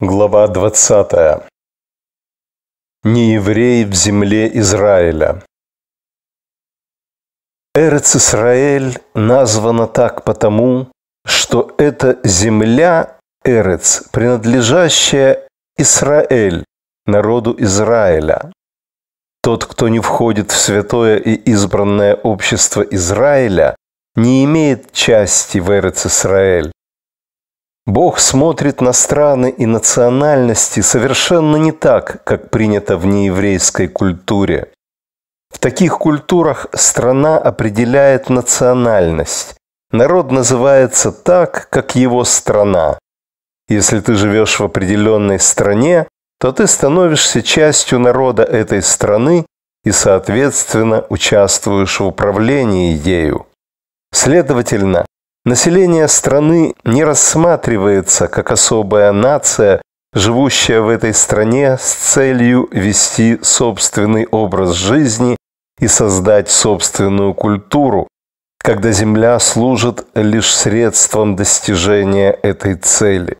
Глава 20. Неевреи в земле Израиля. Эрец Исраэль названа так потому, что это земля Эрец, принадлежащая Исраэль, народу Израиля. Тот, кто не входит в святое и избранное общество Израиля, не имеет части в Эрец Исраэль, Бог смотрит на страны и национальности совершенно не так, как принято в нееврейской культуре. В таких культурах страна определяет национальность. Народ называется так, как его страна. Если ты живешь в определенной стране, то ты становишься частью народа этой страны и, соответственно, участвуешь в управлении ею. Следовательно, Население страны не рассматривается как особая нация, живущая в этой стране с целью вести собственный образ жизни и создать собственную культуру, когда земля служит лишь средством достижения этой цели.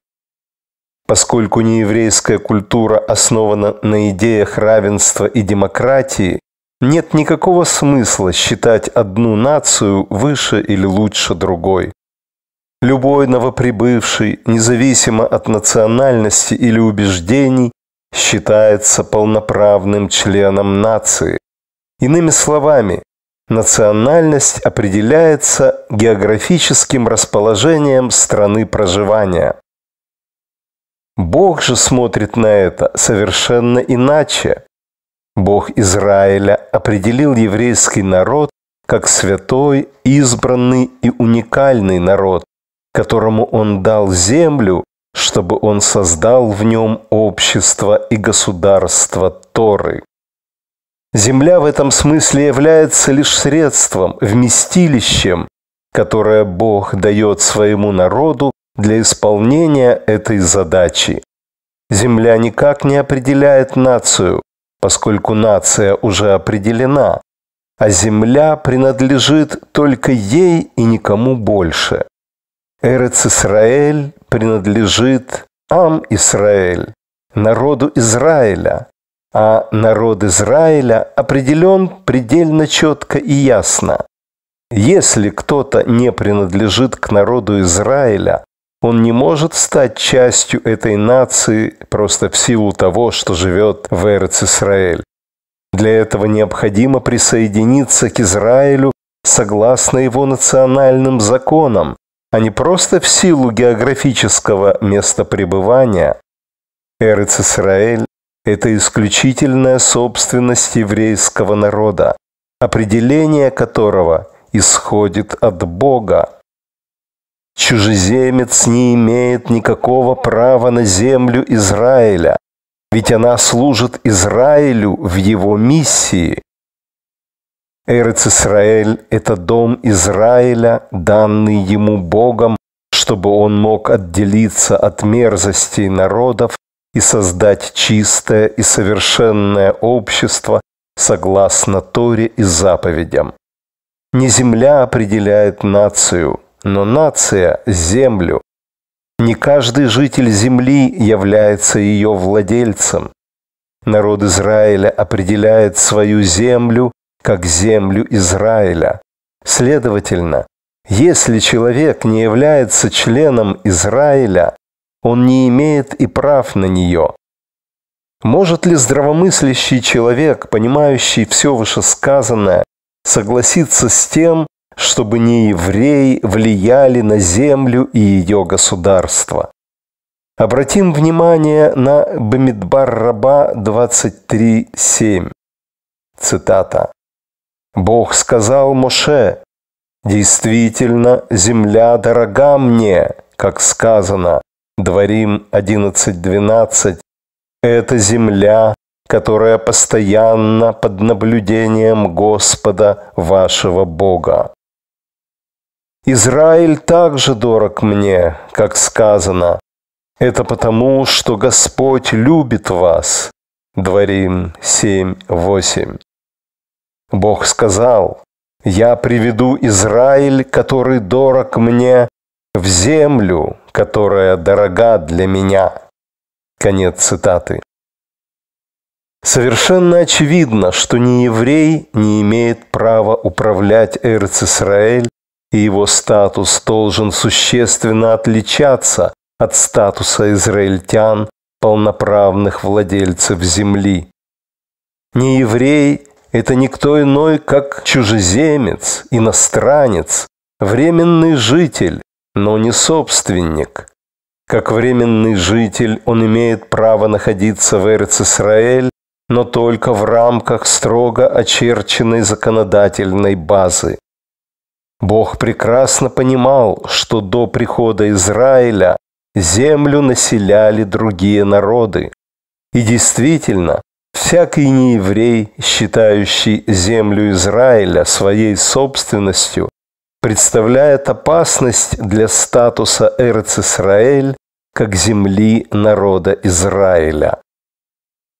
Поскольку нееврейская культура основана на идеях равенства и демократии, нет никакого смысла считать одну нацию выше или лучше другой. Любой новоприбывший, независимо от национальности или убеждений, считается полноправным членом нации. Иными словами, национальность определяется географическим расположением страны проживания. Бог же смотрит на это совершенно иначе. Бог Израиля определил еврейский народ как святой, избранный и уникальный народ, которому Он дал землю, чтобы Он создал в нем общество и государство Торы. Земля в этом смысле является лишь средством, вместилищем, которое Бог дает своему народу для исполнения этой задачи. Земля никак не определяет нацию, поскольку нация уже определена, а земля принадлежит только ей и никому больше. Эрец Исраэль принадлежит Ам Исраэль, народу Израиля, а народ Израиля определен предельно четко и ясно. Если кто-то не принадлежит к народу Израиля, он не может стать частью этой нации просто в силу того, что живет в Эрец-Исраэль. Для этого необходимо присоединиться к Израилю согласно его национальным законам, а не просто в силу географического места пребывания. Эрец Исраэль – это исключительная собственность еврейского народа, определение которого исходит от Бога. Чужеземец не имеет никакого права на землю Израиля, ведь она служит Израилю в его миссии. Эрец Исраэль – это дом Израиля, данный ему Богом, чтобы он мог отделиться от мерзостей народов и создать чистое и совершенное общество согласно Торе и заповедям. Не земля определяет нацию – но нация – землю. Не каждый житель земли является ее владельцем. Народ Израиля определяет свою землю как землю Израиля. Следовательно, если человек не является членом Израиля, он не имеет и прав на нее. Может ли здравомыслящий человек, понимающий все вышесказанное, согласиться с тем, чтобы не евреи влияли на землю и ее государство. Обратим внимание на Бамидбар Раба 23.7. Цитата. «Бог сказал Моше, «Действительно, земля дорога мне, как сказано, Дворим 11.12. Это земля, которая постоянно под наблюдением Господа вашего Бога. Израиль так же дорог мне, как сказано. Это потому, что Господь любит вас. Дворим 7.8. Бог сказал, «Я приведу Израиль, который дорог мне, в землю, которая дорога для меня». Конец цитаты. Совершенно очевидно, что ни еврей не имеет права управлять Эрцисраэль и его статус должен существенно отличаться от статуса израильтян, полноправных владельцев земли. Не еврей – это никто иной, как чужеземец, иностранец, временный житель, но не собственник. Как временный житель он имеет право находиться в Эрцисраэль, но только в рамках строго очерченной законодательной базы. Бог прекрасно понимал, что до прихода Израиля землю населяли другие народы. И действительно, всякий нееврей, считающий землю Израиля своей собственностью, представляет опасность для статуса Эрцисраэль как земли народа Израиля.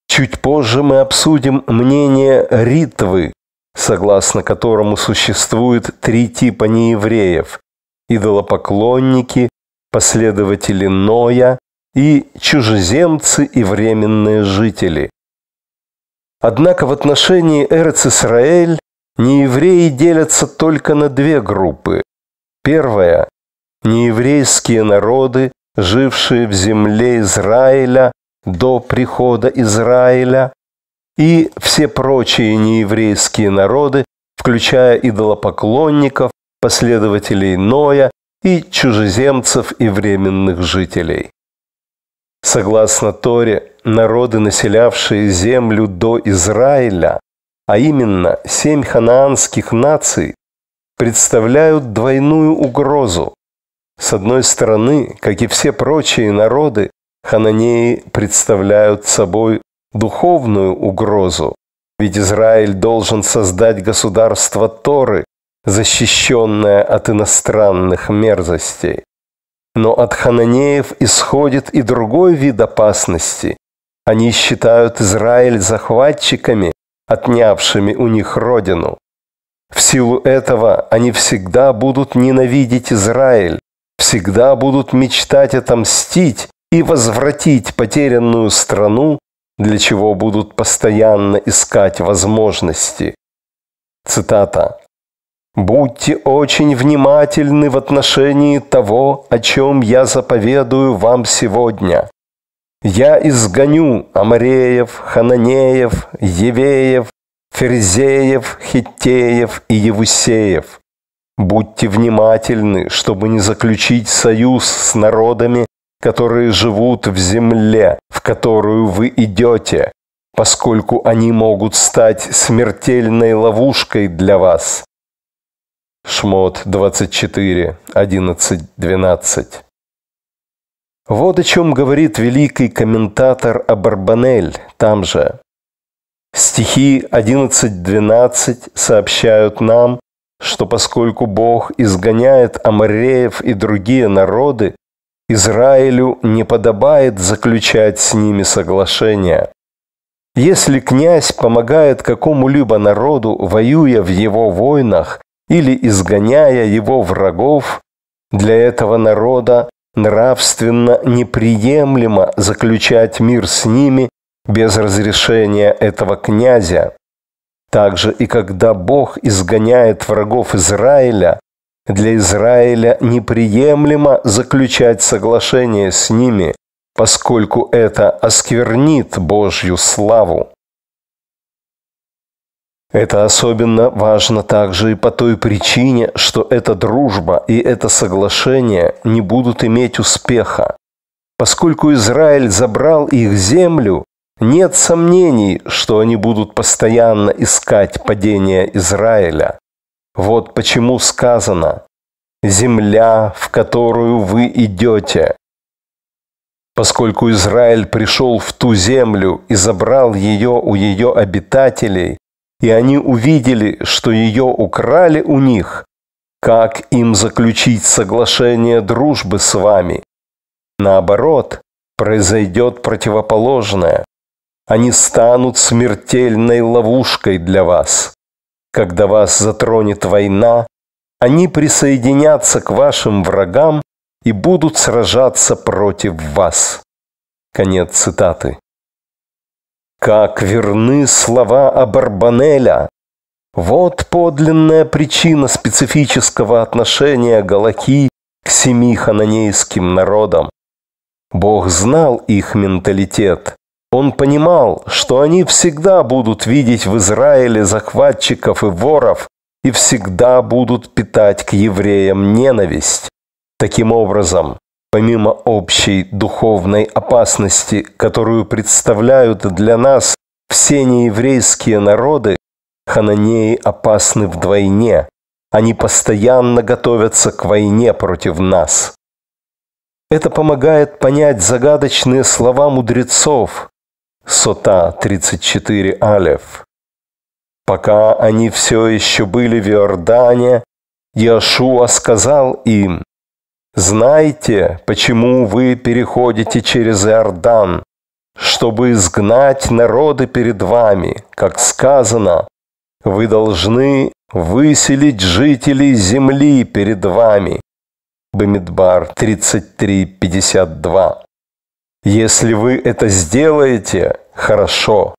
Чуть позже мы обсудим мнение Ритвы, согласно которому существует три типа неевреев – идолопоклонники, последователи Ноя и чужеземцы и временные жители. Однако в отношении Эрец-Исраэль неевреи делятся только на две группы. Первая – нееврейские народы, жившие в земле Израиля до прихода Израиля, и все прочие нееврейские народы, включая идолопоклонников, последователей Ноя и чужеземцев и временных жителей. Согласно Торе, народы, населявшие землю до Израиля, а именно семь ханаанских наций, представляют двойную угрозу. С одной стороны, как и все прочие народы, хананеи представляют собой духовную угрозу. Ведь Израиль должен создать государство Торы, защищенное от иностранных мерзостей. Но от хананеев исходит и другой вид опасности. Они считают Израиль захватчиками, отнявшими у них родину. В силу этого они всегда будут ненавидеть Израиль, всегда будут мечтать отомстить и возвратить потерянную страну для чего будут постоянно искать возможности. Цитата. «Будьте очень внимательны в отношении того, о чем я заповедую вам сегодня. Я изгоню Амареев, Хананеев, Евеев, Ферзеев, Хиттеев и Евусеев. Будьте внимательны, чтобы не заключить союз с народами, которые живут в земле, в которую вы идете, поскольку они могут стать смертельной ловушкой для вас. Шмот 24, 11, 12. Вот о чем говорит великий комментатор Абарбанель там же. Стихи 11-12 сообщают нам, что поскольку Бог изгоняет амареев и другие народы, Израилю не подобает заключать с ними соглашения. Если князь помогает какому-либо народу, воюя в его войнах или изгоняя его врагов, для этого народа нравственно неприемлемо заключать мир с ними без разрешения этого князя. Также и когда Бог изгоняет врагов Израиля, для Израиля неприемлемо заключать соглашение с ними, поскольку это осквернит Божью славу. Это особенно важно также и по той причине, что эта дружба и это соглашение не будут иметь успеха. Поскольку Израиль забрал их землю, нет сомнений, что они будут постоянно искать падение Израиля. Вот почему сказано «Земля, в которую вы идете». Поскольку Израиль пришел в ту землю и забрал ее у ее обитателей, и они увидели, что ее украли у них, как им заключить соглашение дружбы с вами? Наоборот, произойдет противоположное. Они станут смертельной ловушкой для вас. Когда вас затронет война, они присоединятся к вашим врагам и будут сражаться против вас. Конец цитаты. Как верны слова Абарбанеля! Вот подлинная причина специфического отношения Галаки к семи хананейским народам. Бог знал их менталитет. Он понимал, что они всегда будут видеть в Израиле захватчиков и воров и всегда будут питать к евреям ненависть. Таким образом, помимо общей духовной опасности, которую представляют для нас все нееврейские народы, хананеи опасны вдвойне. Они постоянно готовятся к войне против нас. Это помогает понять загадочные слова мудрецов, Сота 34 Алев. Пока они все еще были в Иордане, Яшуа сказал им, «Знайте, почему вы переходите через Иордан, чтобы изгнать народы перед вами, как сказано, вы должны выселить жителей земли перед вами». Бамидбар 33.52 если вы это сделаете, хорошо.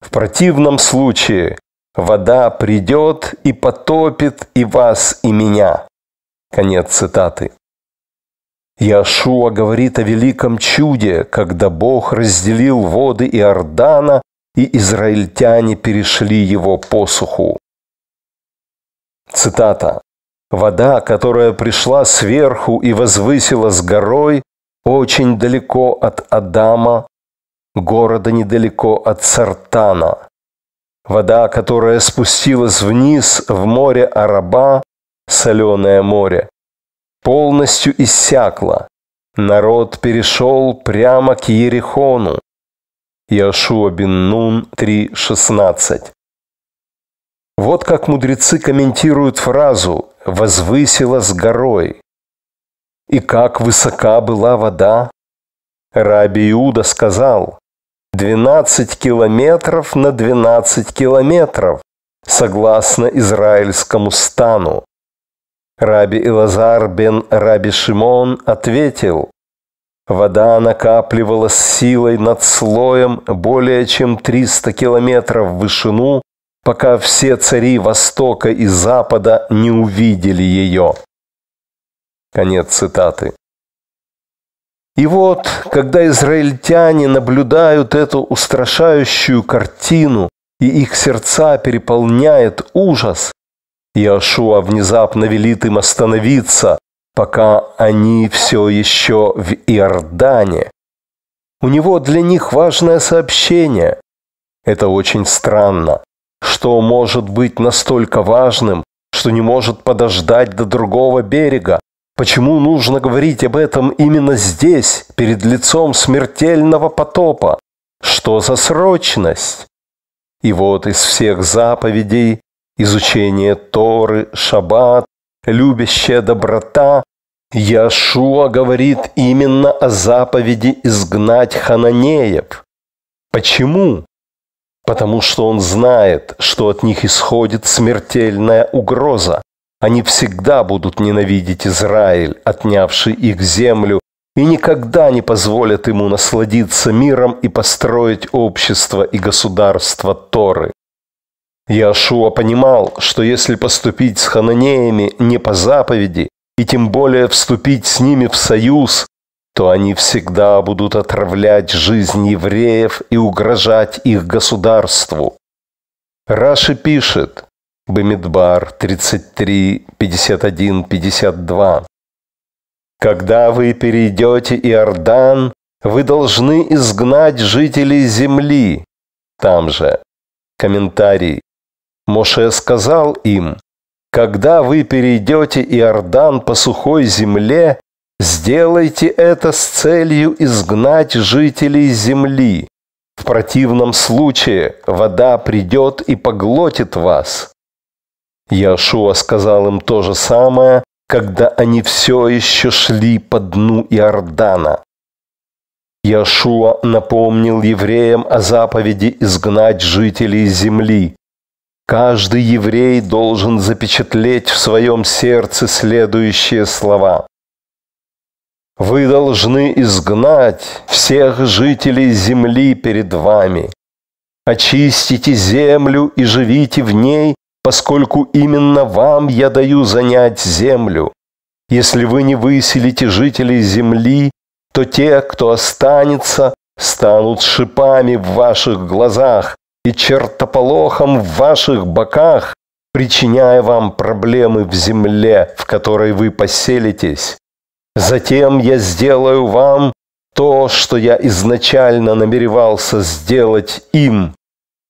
В противном случае вода придет и потопит и вас, и меня. Конец цитаты. Яшуа говорит о великом чуде, когда Бог разделил воды Иордана, и израильтяне перешли его посуху. Цитата. «Вода, которая пришла сверху и возвысила с горой, очень далеко от Адама, города недалеко от Сартана. Вода, которая спустилась вниз в море Араба, соленое море, полностью иссякла. Народ перешел прямо к Ерехону. Иошуа бен Нун 3.16 Вот как мудрецы комментируют фразу «возвысила с горой». И как высока была вода? Раби Иуда сказал, 12 километров на 12 километров, согласно израильскому стану. Раби Илазар бен Раби Шимон ответил, вода накапливалась силой над слоем более чем 300 километров в вышину, пока все цари Востока и Запада не увидели ее. Конец цитаты. И вот, когда израильтяне наблюдают эту устрашающую картину, и их сердца переполняет ужас, Иошуа внезапно велит им остановиться, пока они все еще в Иордане. У него для них важное сообщение. Это очень странно. Что может быть настолько важным, что не может подождать до другого берега? Почему нужно говорить об этом именно здесь, перед лицом смертельного потопа? Что за срочность? И вот из всех заповедей изучение Торы, Шаббат, любящая доброта, Яшуа говорит именно о заповеди изгнать хананеев. Почему? Потому что он знает, что от них исходит смертельная угроза. Они всегда будут ненавидеть Израиль, отнявший их землю, и никогда не позволят ему насладиться миром и построить общество и государство Торы. Яшуа понимал, что если поступить с хананеями не по заповеди, и тем более вступить с ними в союз, то они всегда будут отравлять жизнь евреев и угрожать их государству. Раши пишет, Бамидбар 33, 51, 52. «Когда вы перейдете Иордан, вы должны изгнать жителей земли». Там же. Комментарий. Моше сказал им, «Когда вы перейдете Иордан по сухой земле, сделайте это с целью изгнать жителей земли. В противном случае вода придет и поглотит вас». Яшуа сказал им то же самое, когда они все еще шли по дну Иордана. Яшуа напомнил евреям о заповеди изгнать жителей земли. Каждый еврей должен запечатлеть в своем сердце следующие слова. «Вы должны изгнать всех жителей земли перед вами. Очистите землю и живите в ней, поскольку именно вам я даю занять землю. Если вы не выселите жителей земли, то те, кто останется, станут шипами в ваших глазах и чертополохом в ваших боках, причиняя вам проблемы в земле, в которой вы поселитесь. Затем я сделаю вам то, что я изначально намеревался сделать им,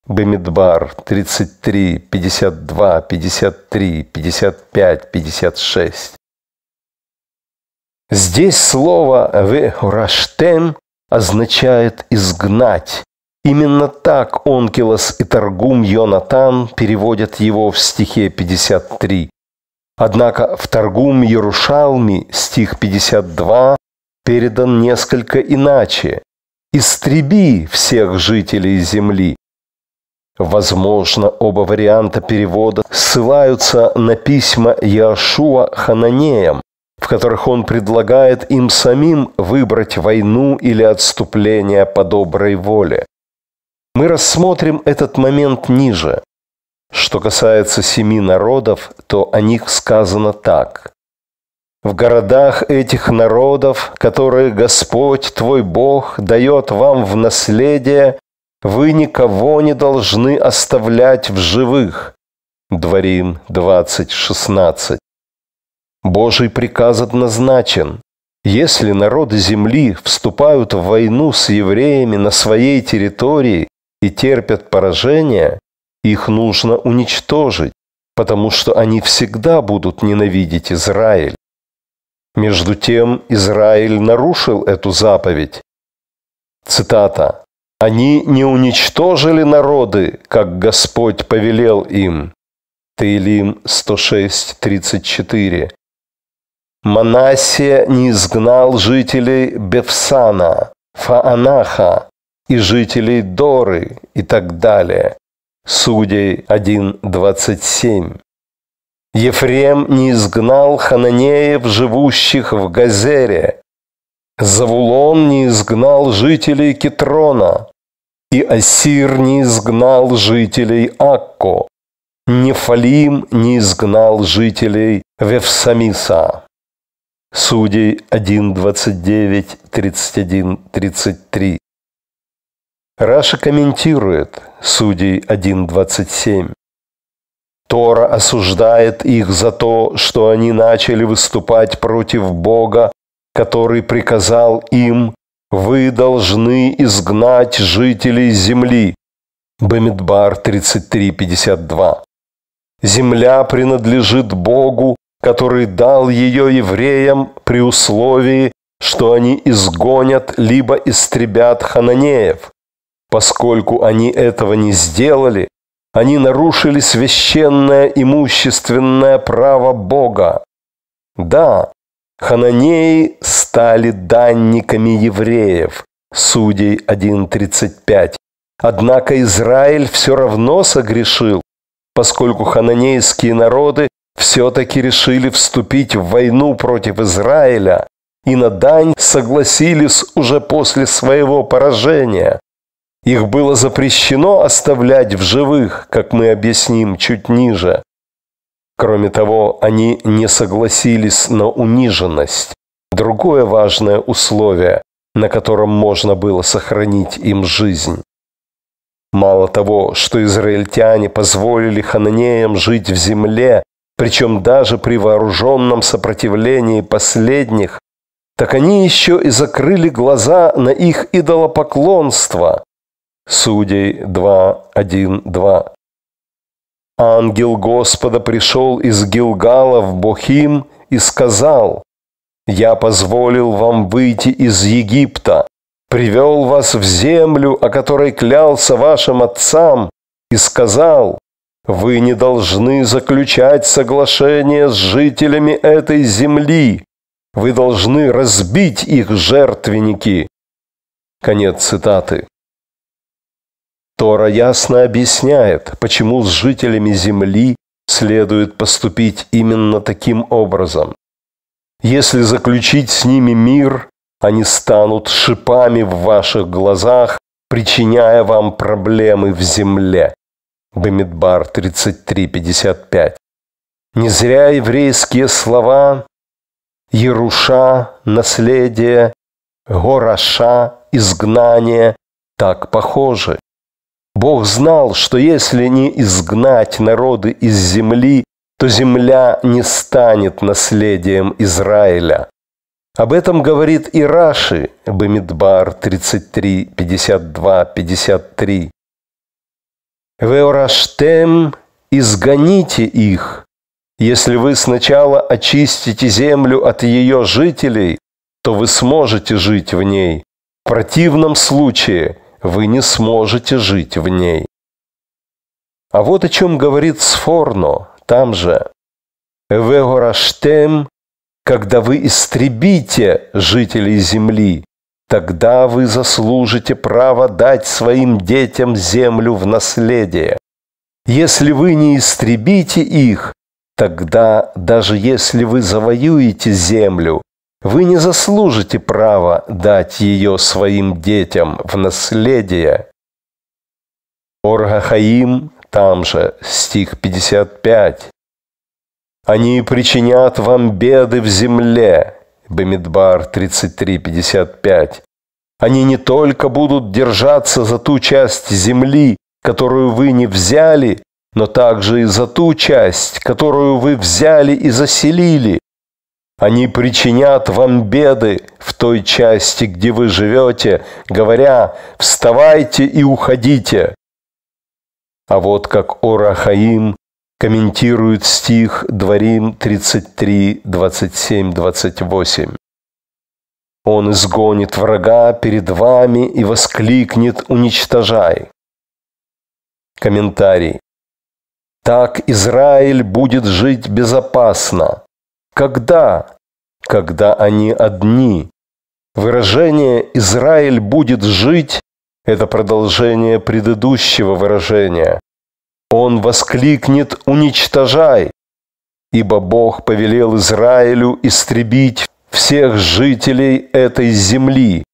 Бемидбар 33, 52, 53, 55, 56. Здесь слово «вехураштем» означает «изгнать». Именно так Онкелос и Торгум Йонатан переводят его в стихе 53. Однако в Торгум Ярушалми стих 52 передан несколько иначе. «Истреби всех жителей земли, Возможно, оба варианта перевода ссылаются на письма Яшуа Хананеям, в которых он предлагает им самим выбрать войну или отступление по доброй воле. Мы рассмотрим этот момент ниже. Что касается семи народов, то о них сказано так. В городах этих народов, которые Господь твой Бог дает вам в наследие, вы никого не должны оставлять в живых. Дворим 20.16. Божий приказ однозначен. Если народы земли вступают в войну с евреями на своей территории и терпят поражение, их нужно уничтожить, потому что они всегда будут ненавидеть Израиль. Между тем, Израиль нарушил эту заповедь. Цитата. Они не уничтожили народы, как Господь повелел им. Таилим 106.34. Манасия не изгнал жителей Бефсана, Фаанаха и жителей Доры и так далее. Судей 1.27. Ефрем не изгнал хананеев, живущих в Газере, Завулон не изгнал жителей Кетрона, и Асир не изгнал жителей Акко, Нефалим не изгнал жителей Вевсамиса. Судей 1.29.31.33 Раша комментирует Судей 1.27. Тора осуждает их за то, что они начали выступать против Бога который приказал им, «Вы должны изгнать жителей земли». Бамидбар 33.52. Земля принадлежит Богу, который дал ее евреям при условии, что они изгонят либо истребят хананеев. Поскольку они этого не сделали, они нарушили священное имущественное право Бога. Да, Хананеи стали данниками евреев, судей 1.35. Однако Израиль все равно согрешил, поскольку хананейские народы все-таки решили вступить в войну против Израиля и на дань согласились уже после своего поражения. Их было запрещено оставлять в живых, как мы объясним чуть ниже. Кроме того, они не согласились на униженность. Другое важное условие, на котором можно было сохранить им жизнь. Мало того, что израильтяне позволили хананеям жить в земле, причем даже при вооруженном сопротивлении последних, так они еще и закрыли глаза на их идолопоклонство. Судей 2.1.2. Ангел Господа пришел из Гилгала в Бохим и сказал, «Я позволил вам выйти из Египта, привел вас в землю, о которой клялся вашим отцам, и сказал, «Вы не должны заключать соглашение с жителями этой земли, вы должны разбить их жертвенники». Конец цитаты. Тора ясно объясняет, почему с жителями земли следует поступить именно таким образом. Если заключить с ними мир, они станут шипами в ваших глазах, причиняя вам проблемы в земле. Бамидбар 33.55 Не зря еврейские слова «Еруша», «Наследие», «Гораша», «Изгнание» так похожи. Бог знал, что если не изгнать народы из земли, то земля не станет наследием Израиля. Об этом говорит и Раши, Бамидбар 33, 52, 53. «Веораштем, изгоните их, если вы сначала очистите землю от ее жителей, то вы сможете жить в ней. В противном случае – вы не сможете жить в ней. А вот о чем говорит Сфорно, там же. «Эвегораштем, когда вы истребите жителей земли, тогда вы заслужите право дать своим детям землю в наследие. Если вы не истребите их, тогда даже если вы завоюете землю, вы не заслужите права дать ее своим детям в наследие. Оргахаим, там же, стих 55. Они причинят вам беды в земле. Бемидбар 33.55. Они не только будут держаться за ту часть земли, которую вы не взяли, но также и за ту часть, которую вы взяли и заселили, они причинят вам беды в той части, где вы живете, говоря «вставайте и уходите». А вот как Орахаим комментирует стих Дворим 33, 27, 28. Он изгонит врага перед вами и воскликнет «Уничтожай!». Комментарий. Так Израиль будет жить безопасно – когда? Когда они одни. Выражение «Израиль будет жить» – это продолжение предыдущего выражения. Он воскликнет «Уничтожай!» Ибо Бог повелел Израилю истребить всех жителей этой земли.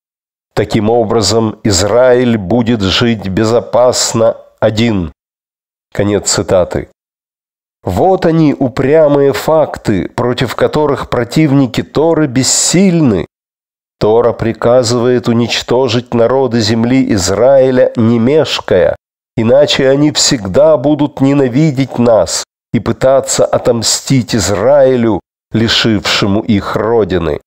Таким образом, Израиль будет жить безопасно один. Конец цитаты. Вот они, упрямые факты, против которых противники Торы бессильны. Тора приказывает уничтожить народы земли Израиля, не мешкая, иначе они всегда будут ненавидеть нас и пытаться отомстить Израилю, лишившему их родины.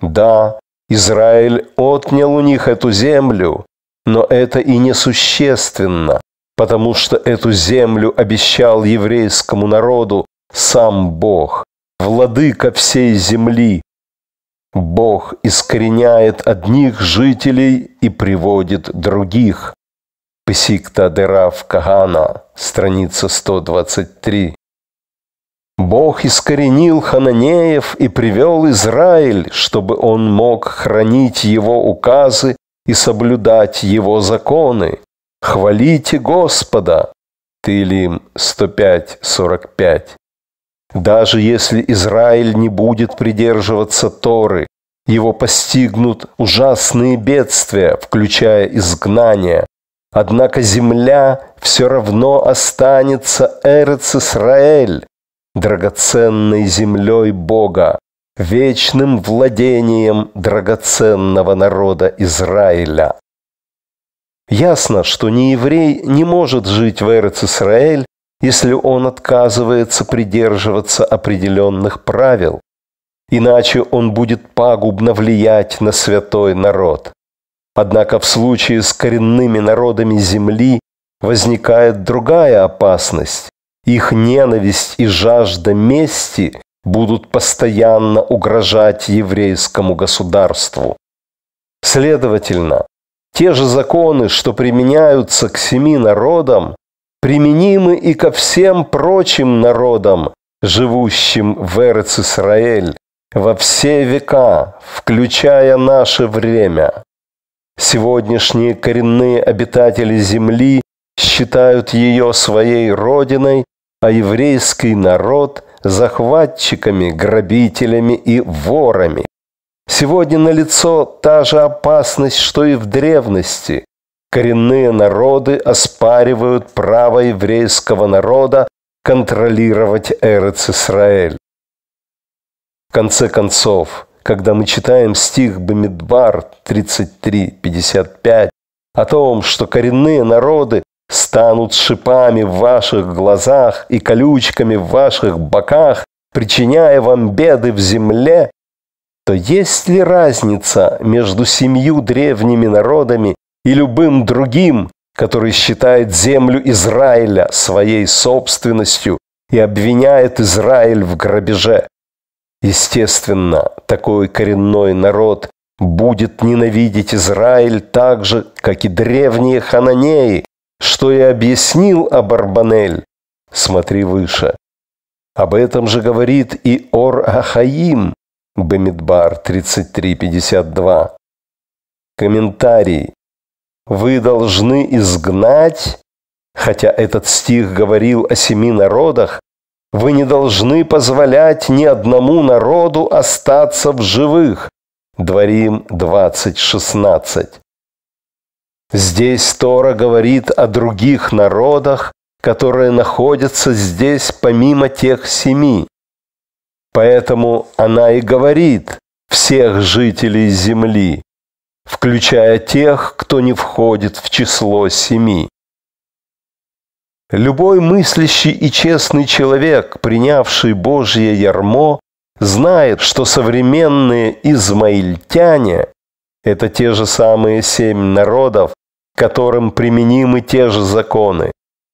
Да, Израиль отнял у них эту землю, но это и несущественно потому что эту землю обещал еврейскому народу сам Бог, владыка всей земли. Бог искореняет одних жителей и приводит других. Псикта Дерав Кагана, страница 123. Бог искоренил Хананеев и привел Израиль, чтобы он мог хранить его указы и соблюдать его законы. Хвалите Господа! Тылим 105:45. Даже если Израиль не будет придерживаться Торы, его постигнут ужасные бедствия, включая изгнание. Однако земля все равно останется Эрец драгоценной землей Бога, вечным владением драгоценного народа Израиля. Ясно, что нееврей не может жить в Эрец-Исраэль, если он отказывается придерживаться определенных правил, иначе он будет пагубно влиять на святой народ. Однако в случае с коренными народами земли возникает другая опасность. Их ненависть и жажда мести будут постоянно угрожать еврейскому государству. Следовательно, те же законы, что применяются к семи народам, применимы и ко всем прочим народам, живущим в Эрец-Исраэль, во все века, включая наше время. Сегодняшние коренные обитатели земли считают ее своей родиной, а еврейский народ – захватчиками, грабителями и ворами. Сегодня налицо та же опасность, что и в древности. Коренные народы оспаривают право еврейского народа контролировать Эрец Исраэль. В конце концов, когда мы читаем стих Бамидбар 33-55 о том, что коренные народы станут шипами в ваших глазах и колючками в ваших боках, причиняя вам беды в земле, то есть ли разница между семью древними народами и любым другим, который считает землю Израиля своей собственностью и обвиняет Израиль в грабеже? Естественно, такой коренной народ будет ненавидеть Израиль так же, как и древние хананеи, что и объяснил Абарбанель. Смотри выше. Об этом же говорит и Ор-Ахаим, Бамидбар 33.52. Комментарий. Вы должны изгнать, хотя этот стих говорил о семи народах, вы не должны позволять ни одному народу остаться в живых. Дворим 20.16. Здесь Тора говорит о других народах, которые находятся здесь помимо тех семи. Поэтому она и говорит всех жителей земли, включая тех, кто не входит в число семи. Любой мыслящий и честный человек, принявший Божье ярмо, знает, что современные измаильтяне – это те же самые семь народов, которым применимы те же законы.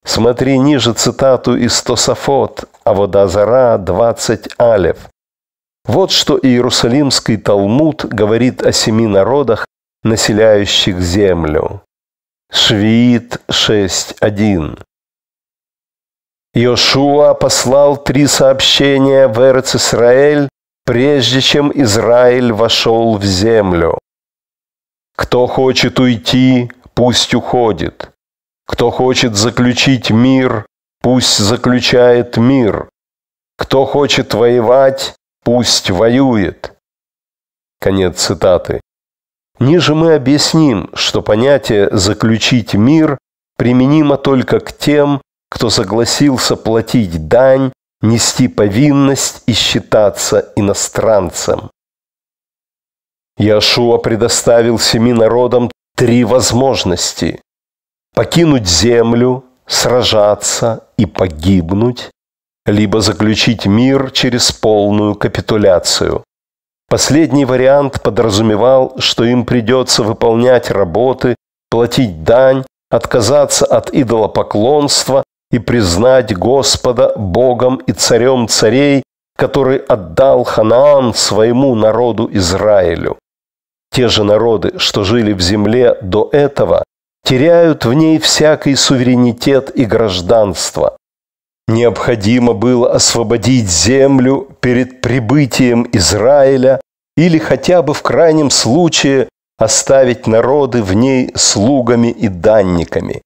Смотри ниже цитату из Тософот, а зара 20 алев. Вот что Иерусалимский Талмуд говорит о семи народах, населяющих землю. Швиит 6.1 Иошуа послал три сообщения в Эрц-Исраэль, прежде чем Израиль вошел в землю. Кто хочет уйти, пусть уходит. Кто хочет заключить мир, пусть заключает мир. Кто хочет воевать, пусть воюет. Конец цитаты. Ниже мы объясним, что понятие «заключить мир» применимо только к тем, кто согласился платить дань, нести повинность и считаться иностранцем. Яшуа предоставил семи народам три возможности покинуть землю, сражаться и погибнуть, либо заключить мир через полную капитуляцию. Последний вариант подразумевал, что им придется выполнять работы, платить дань, отказаться от идолопоклонства и признать Господа Богом и Царем царей, который отдал Ханаан своему народу Израилю. Те же народы, что жили в земле до этого, теряют в ней всякий суверенитет и гражданство. Необходимо было освободить землю перед прибытием Израиля или хотя бы в крайнем случае оставить народы в ней слугами и данниками.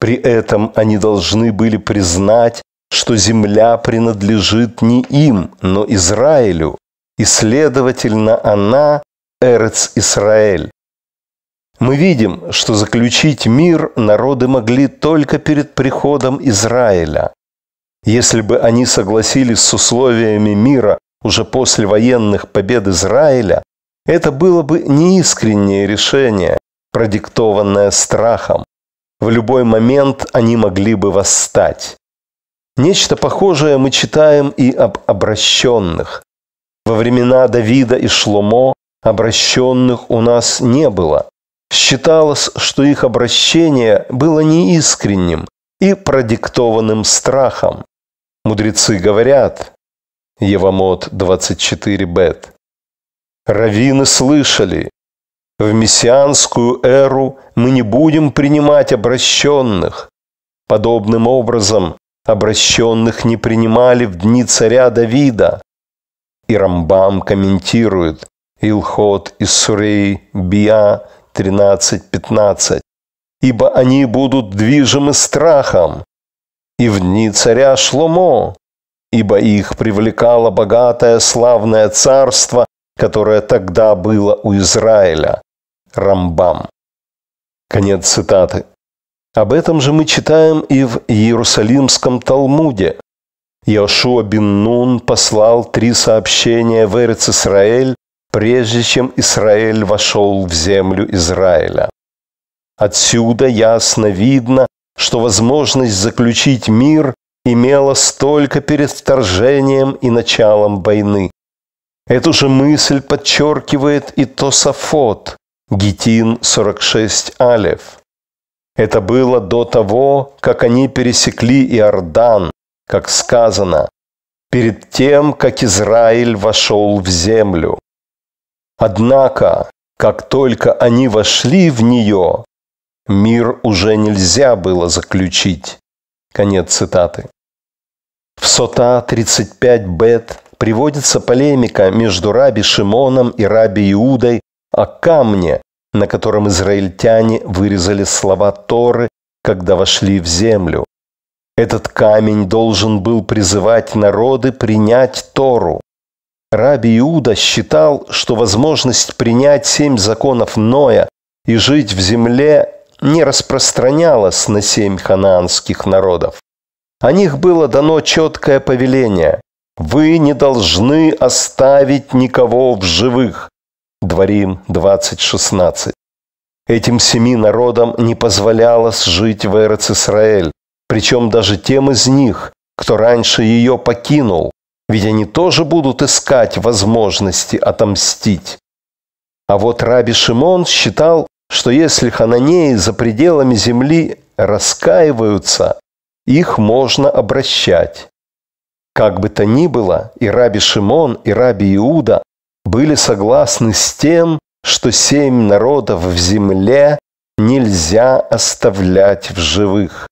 При этом они должны были признать, что земля принадлежит не им, но Израилю, и, следовательно, она – Эрец Исраэль, мы видим, что заключить мир народы могли только перед приходом Израиля. Если бы они согласились с условиями мира уже после военных побед Израиля, это было бы неискреннее решение, продиктованное страхом. В любой момент они могли бы восстать. Нечто похожее мы читаем и об обращенных. Во времена Давида и Шломо обращенных у нас не было – Считалось, что их обращение было неискренним и продиктованным страхом. Мудрецы говорят, Евамот 24 бет, Равины слышали, в мессианскую эру мы не будем принимать обращенных. Подобным образом обращенных не принимали в дни царя Давида. И Рамбам комментирует Илхот из Сурей Биа 13.15. «Ибо они будут движимы страхом, и в дни царя Шломо, ибо их привлекало богатое славное царство, которое тогда было у Израиля». Рамбам. Конец цитаты. Об этом же мы читаем и в Иерусалимском Талмуде. Яшуа бин Нун послал три сообщения в Эрец-Исраэль прежде чем Израиль вошел в землю Израиля. Отсюда ясно видно, что возможность заключить мир имела столько перед вторжением и началом войны. Эту же мысль подчеркивает и Тософот, Гетин 46 Алев. Это было до того, как они пересекли Иордан, как сказано, перед тем, как Израиль вошел в землю. Однако, как только они вошли в нее, мир уже нельзя было заключить. Конец цитаты. В Сота 35 Бет приводится полемика между раби Шимоном и раби Иудой о камне, на котором израильтяне вырезали слова Торы, когда вошли в землю. Этот камень должен был призывать народы принять Тору. Раби Иуда считал, что возможность принять семь законов Ноя и жить в земле не распространялась на семь ханаанских народов. О них было дано четкое повеление – «Вы не должны оставить никого в живых» – Дворим 20.16. Этим семи народам не позволялось жить в Эрец Исраэль, причем даже тем из них, кто раньше ее покинул, ведь они тоже будут искать возможности отомстить. А вот Раби Шимон считал, что если хананеи за пределами земли раскаиваются, их можно обращать. Как бы то ни было, и Раби Шимон, и Раби Иуда были согласны с тем, что семь народов в земле нельзя оставлять в живых.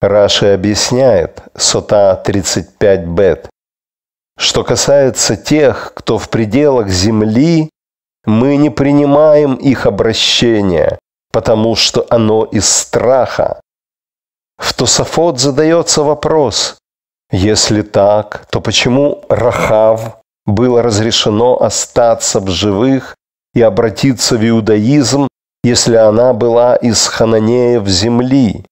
Раши объясняет, сота 35 бет, что касается тех, кто в пределах земли, мы не принимаем их обращение, потому что оно из страха. В Тософот задается вопрос, если так, то почему Рахав было разрешено остаться в живых и обратиться в иудаизм, если она была из Хананеев земли?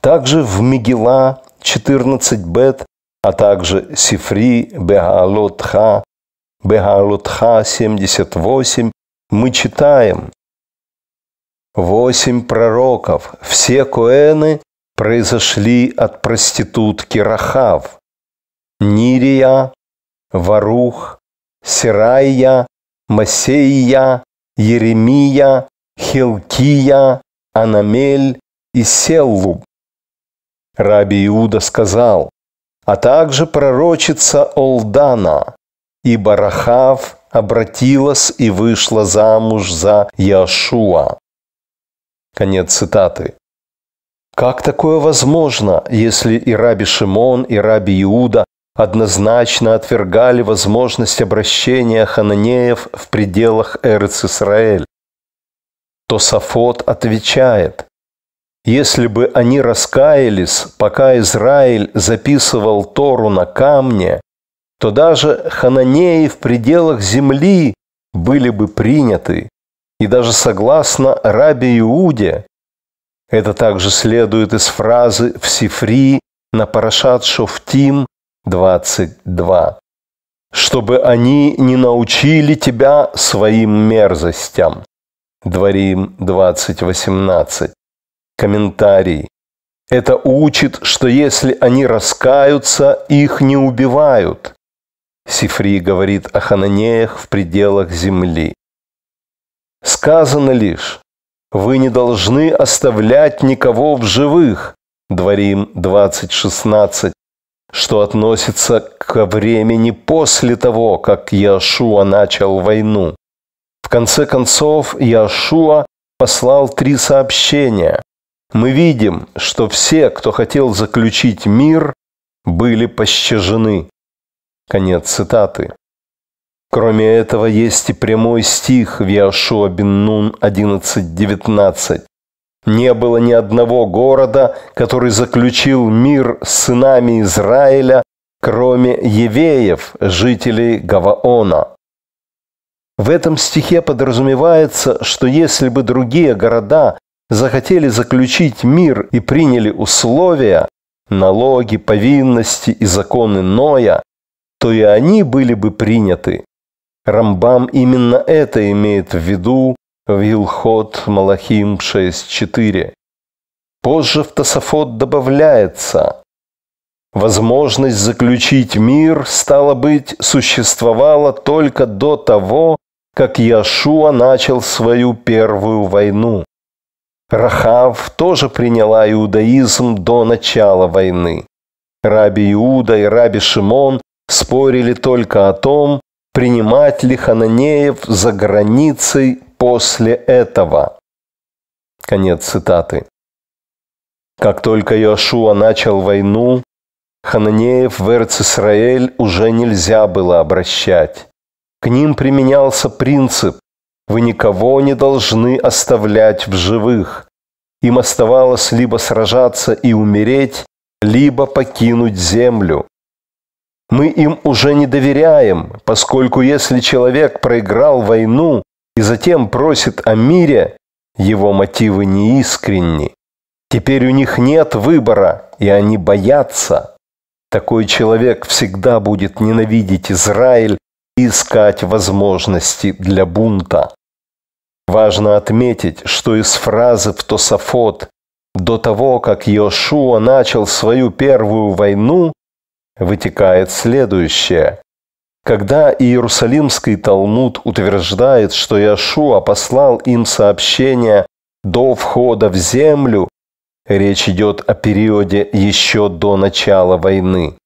Также в Мигела 14 бет а также Сифри, Бегалотха, Бегалотха 78, мы читаем. Восемь пророков, все коэны произошли от проститутки Рахав. Нирия, Варух, Сирайя, Масеия, Еремия, Хилкия, Анамель и Селлуб. Раби Иуда сказал, а также пророчица Олдана, ибо Рахав обратилась и вышла замуж за Яшуа. Конец цитаты. Как такое возможно, если и раби Шимон, и раби Иуда однозначно отвергали возможность обращения хананеев в пределах Эрец-Исраэль? То отвечает, если бы они раскаялись, пока Израиль записывал Тору на камне, то даже хананеи в пределах земли были бы приняты, и даже согласно Рабе Иуде. Это также следует из фразы в Сифри на Парашат Шофтим 22. «Чтобы они не научили тебя своим мерзостям». Дворим 20.18. Комментарий. Это учит, что если они раскаются, их не убивают. Сифри говорит о хананеях в пределах земли. Сказано лишь, вы не должны оставлять никого в живых, Дворим 20.16, что относится к времени после того, как Яшуа начал войну. В конце концов, Яшуа послал три сообщения мы видим, что все, кто хотел заключить мир, были пощажены. Конец цитаты. Кроме этого, есть и прямой стих в Яшуа бен Нун 11.19. «Не было ни одного города, который заключил мир с сынами Израиля, кроме евеев, жителей Гаваона». В этом стихе подразумевается, что если бы другие города захотели заключить мир и приняли условия, налоги, повинности и законы Ноя, то и они были бы приняты. Рамбам именно это имеет в виду в Илхот Малахим 6.4. Позже в Тософот добавляется Возможность заключить мир, стало быть, существовала только до того, как Яшуа начал свою первую войну. Рахав тоже приняла иудаизм до начала войны. Раби Иуда и раби Шимон спорили только о том, принимать ли хананеев за границей после этого. Конец цитаты. Как только Иошуа начал войну, хананеев в Эрцисраэль уже нельзя было обращать. К ним применялся принцип вы никого не должны оставлять в живых. Им оставалось либо сражаться и умереть, либо покинуть землю. Мы им уже не доверяем, поскольку если человек проиграл войну и затем просит о мире, его мотивы неискренни. Теперь у них нет выбора, и они боятся. Такой человек всегда будет ненавидеть Израиль искать возможности для бунта. Важно отметить, что из фразы в Тософот до того, как Йошуа начал свою первую войну, вытекает следующее. Когда Иерусалимский Талмуд утверждает, что Яшуа послал им сообщение до входа в землю, речь идет о периоде еще до начала войны.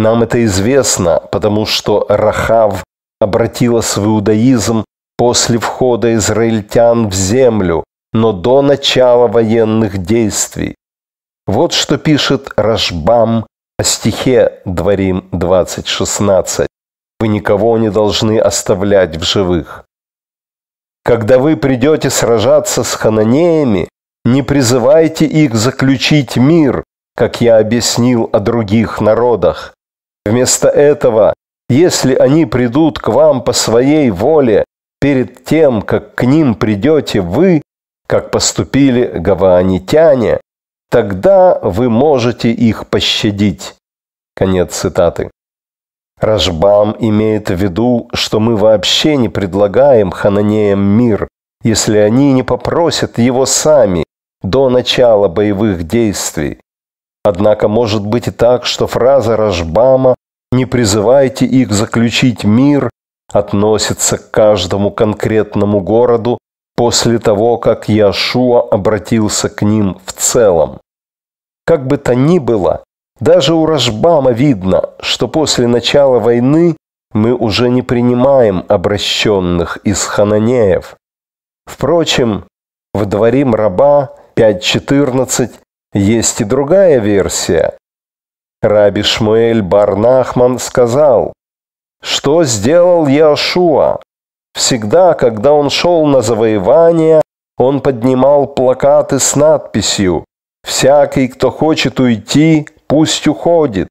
Нам это известно, потому что Рахав обратила в иудаизм после входа израильтян в землю, но до начала военных действий. Вот что пишет Рашбам о стихе Дворим 20.16. «Вы никого не должны оставлять в живых». Когда вы придете сражаться с хананеями, не призывайте их заключить мир, как я объяснил о других народах. Вместо этого, если они придут к вам по своей воле, перед тем, как к ним придете вы, как поступили гаваанитяне, тогда вы можете их пощадить. Конец цитаты. Рашбам имеет в виду, что мы вообще не предлагаем хананеям мир, если они не попросят его сами до начала боевых действий. Однако может быть и так, что фраза Рашбама «Не призывайте их заключить мир» относится к каждому конкретному городу после того, как Яшуа обратился к ним в целом. Как бы то ни было, даже у Рашбама видно, что после начала войны мы уже не принимаем обращенных из хананеев. Впрочем, в дворе мраба 5.14 есть и другая версия. Раби Шмуэль Барнахман сказал, что сделал Яшуа? Всегда, когда он шел на завоевание, он поднимал плакаты с надписью «Всякий, кто хочет уйти, пусть уходит.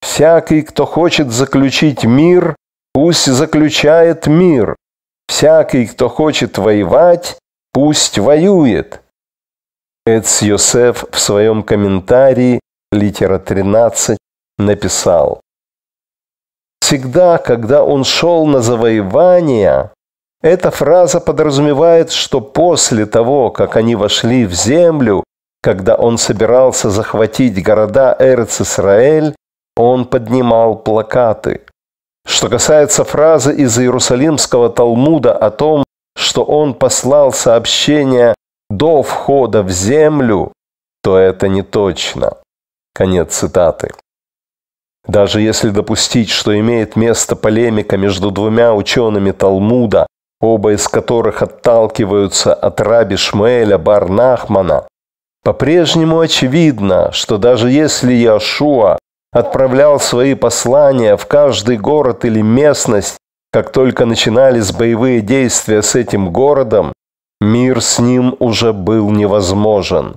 Всякий, кто хочет заключить мир, пусть заключает мир. Всякий, кто хочет воевать, пусть воюет». Эц Йосеф в своем комментарии литера 13 написал. Всегда, когда он шел на завоевание, эта фраза подразумевает, что после того, как они вошли в землю, когда он собирался захватить города Эрц-Исраэль, он поднимал плакаты. Что касается фразы из Иерусалимского Талмуда о том, что он послал сообщение до входа в землю, то это не точно. Конец цитаты. Даже если допустить, что имеет место полемика между двумя учеными Талмуда, оба из которых отталкиваются от раби Шмуэля Барнахмана, по-прежнему очевидно, что даже если Яшуа отправлял свои послания в каждый город или местность, как только начинались боевые действия с этим городом, Мир с ним уже был невозможен.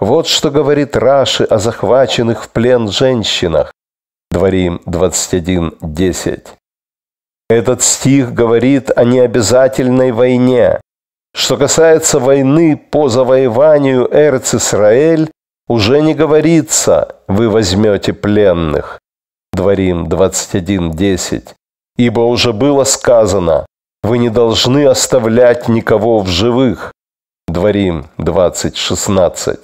Вот что говорит Раши о захваченных в плен женщинах. Дворим 21.10. Этот стих говорит о необязательной войне. Что касается войны по завоеванию Эрцисраэль, уже не говорится «вы возьмете пленных». Дворим 21.10. Ибо уже было сказано вы не должны оставлять никого в живых. Дворим 20.16.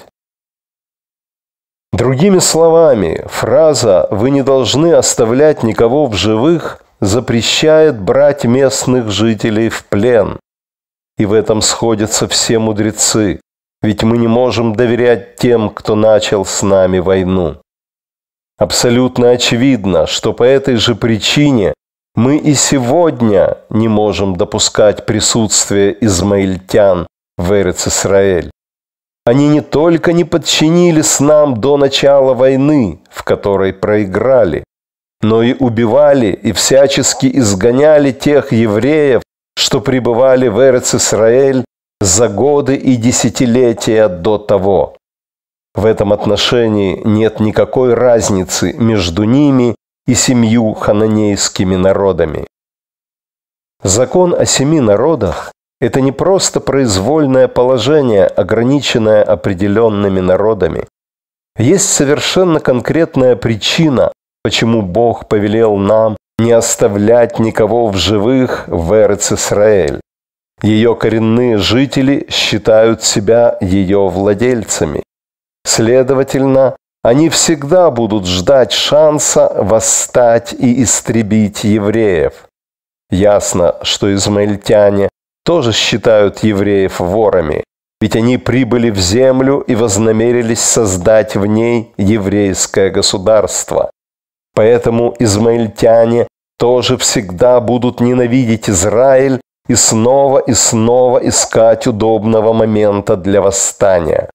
Другими словами, фраза «Вы не должны оставлять никого в живых» запрещает брать местных жителей в плен. И в этом сходятся все мудрецы, ведь мы не можем доверять тем, кто начал с нами войну. Абсолютно очевидно, что по этой же причине мы и сегодня не можем допускать присутствие измаильтян в Эрец-Исраэль. Они не только не подчинились нам до начала войны, в которой проиграли, но и убивали и всячески изгоняли тех евреев, что пребывали в Эрец-Исраэль за годы и десятилетия до того. В этом отношении нет никакой разницы между ними и семью хананейскими народами. Закон о семи народах – это не просто произвольное положение, ограниченное определенными народами. Есть совершенно конкретная причина, почему Бог повелел нам не оставлять никого в живых в Эрец-Исраэль. Ее коренные жители считают себя ее владельцами. Следовательно, они всегда будут ждать шанса восстать и истребить евреев. Ясно, что измаильтяне тоже считают евреев ворами, ведь они прибыли в землю и вознамерились создать в ней еврейское государство. Поэтому измаильтяне тоже всегда будут ненавидеть Израиль и снова и снова искать удобного момента для восстания.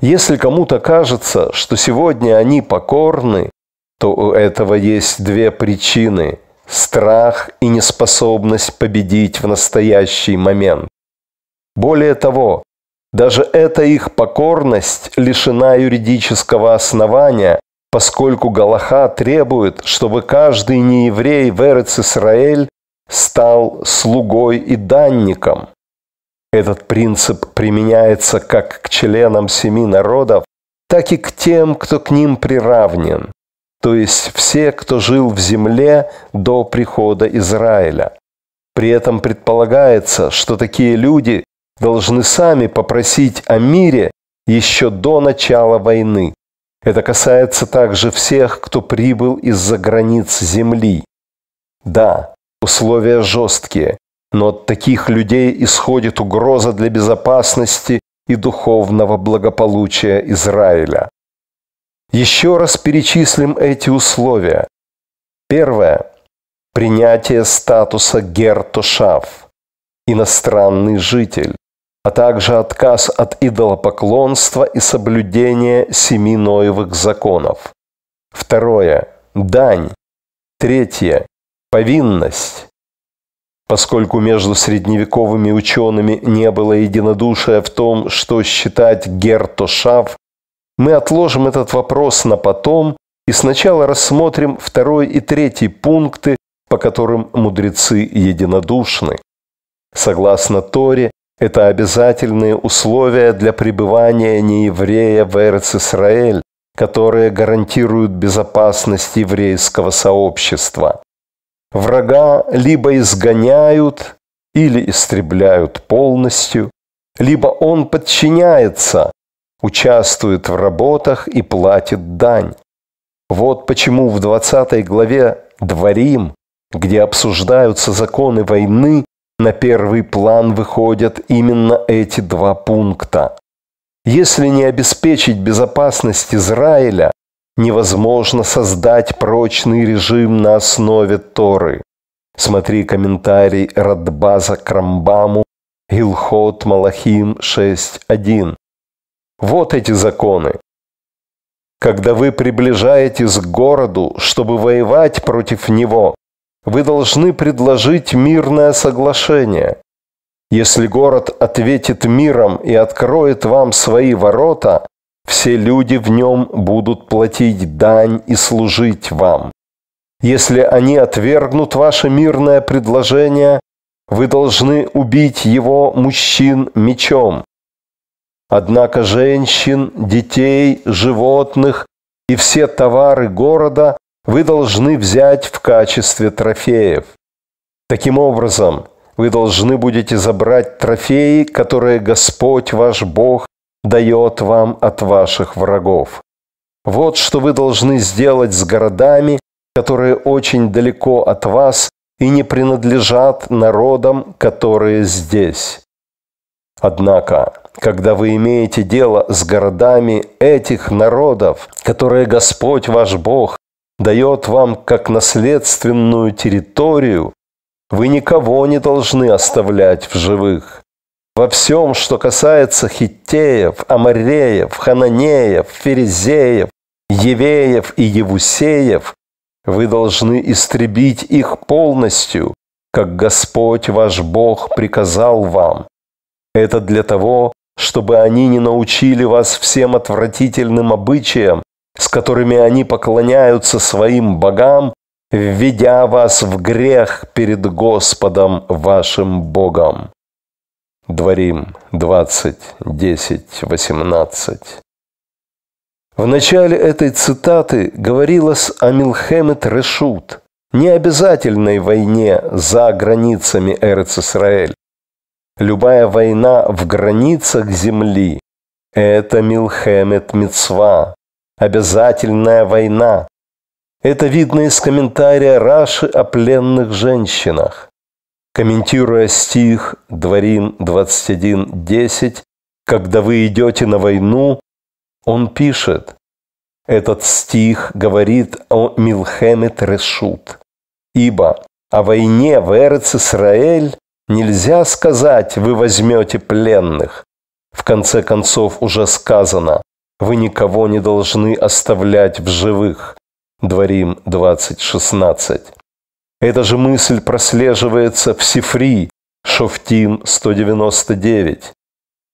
Если кому-то кажется, что сегодня они покорны, то у этого есть две причины – страх и неспособность победить в настоящий момент. Более того, даже эта их покорность лишена юридического основания, поскольку Галаха требует, чтобы каждый нееврей в Эрец Исраэль стал слугой и данником. Этот принцип применяется как к членам семи народов, так и к тем, кто к ним приравнен, то есть все, кто жил в земле до прихода Израиля. При этом предполагается, что такие люди должны сами попросить о мире еще до начала войны. Это касается также всех, кто прибыл из-за границ земли. Да, условия жесткие, но от таких людей исходит угроза для безопасности и духовного благополучия Израиля. Еще раз перечислим эти условия. Первое. Принятие статуса гертушав, иностранный житель, а также отказ от идолопоклонства и соблюдение семи Ноевых законов. Второе. Дань. Третье. Повинность. Поскольку между средневековыми учеными не было единодушия в том, что считать Гертошав, мы отложим этот вопрос на потом и сначала рассмотрим второй и третий пункты, по которым мудрецы единодушны. Согласно Торе, это обязательные условия для пребывания нееврея в Эрцисраэль, которые гарантируют безопасность еврейского сообщества. Врага либо изгоняют или истребляют полностью, либо он подчиняется, участвует в работах и платит дань. Вот почему в 20 главе «Дворим», где обсуждаются законы войны, на первый план выходят именно эти два пункта. Если не обеспечить безопасность Израиля, невозможно создать прочный режим на основе Торы. Смотри комментарий Радбаза к Рамбаму, Гилхот Малахим 6.1. Вот эти законы. Когда вы приближаетесь к городу, чтобы воевать против него, вы должны предложить мирное соглашение. Если город ответит миром и откроет вам свои ворота, все люди в нем будут платить дань и служить вам. Если они отвергнут ваше мирное предложение, вы должны убить его мужчин мечом. Однако женщин, детей, животных и все товары города вы должны взять в качестве трофеев. Таким образом, вы должны будете забрать трофеи, которые Господь ваш Бог дает вам от ваших врагов. Вот что вы должны сделать с городами, которые очень далеко от вас и не принадлежат народам, которые здесь. Однако, когда вы имеете дело с городами этих народов, которые Господь ваш Бог дает вам как наследственную территорию, вы никого не должны оставлять в живых во всем, что касается хиттеев, амореев, хананеев, ферезеев, евеев и евусеев, вы должны истребить их полностью, как Господь ваш Бог приказал вам. Это для того, чтобы они не научили вас всем отвратительным обычаям, с которыми они поклоняются своим богам, введя вас в грех перед Господом вашим Богом. Дворим 20, 10, 18. В начале этой цитаты говорилось о Милхемет Решут, необязательной войне за границами Эрец-Исраэль. Любая война в границах земли – это Милхемет мецва, обязательная война. Это видно из комментария Раши о пленных женщинах комментируя стих Дворим 21.10, «Когда вы идете на войну», он пишет, этот стих говорит о Милхемет Решут, ибо о войне в Эрец Исраэль нельзя сказать «вы возьмете пленных». В конце концов уже сказано «вы никого не должны оставлять в живых». Дворим 20.16. Эта же мысль прослеживается в Сифри, Шофтим 199.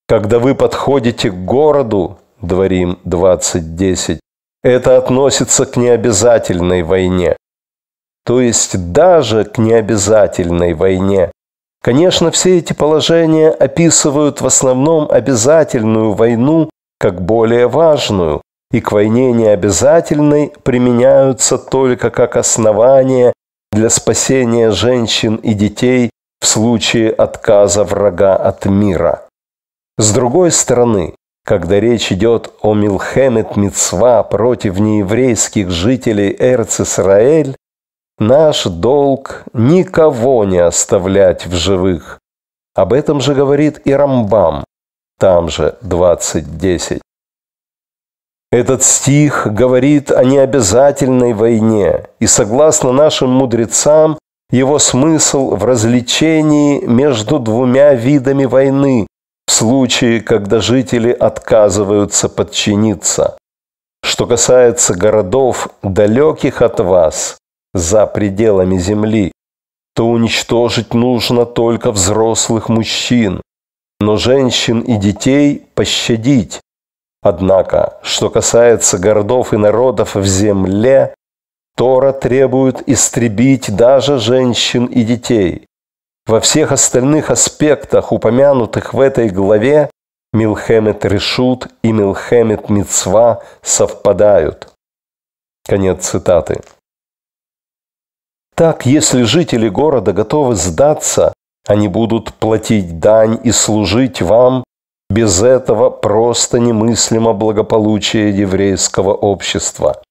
Когда вы подходите к городу, Дворим 20.10, это относится к необязательной войне. То есть даже к необязательной войне. Конечно, все эти положения описывают в основном обязательную войну как более важную, и к войне необязательной применяются только как основание для спасения женщин и детей в случае отказа врага от мира. С другой стороны, когда речь идет о Милхемет Мицва против нееврейских жителей Эрцисраэль, наш долг – никого не оставлять в живых. Об этом же говорит и Рамбам, там же 20.10. Этот стих говорит о необязательной войне, и согласно нашим мудрецам, его смысл в развлечении между двумя видами войны, в случае, когда жители отказываются подчиниться. Что касается городов, далеких от вас, за пределами земли, то уничтожить нужно только взрослых мужчин, но женщин и детей пощадить, Однако, что касается городов и народов в земле, Тора требует истребить даже женщин и детей. Во всех остальных аспектах, упомянутых в этой главе, Милхемет Решут и Милхемет Мицва совпадают. Конец цитаты. Так, если жители города готовы сдаться, они будут платить дань и служить вам, без этого просто немыслимо благополучие еврейского общества.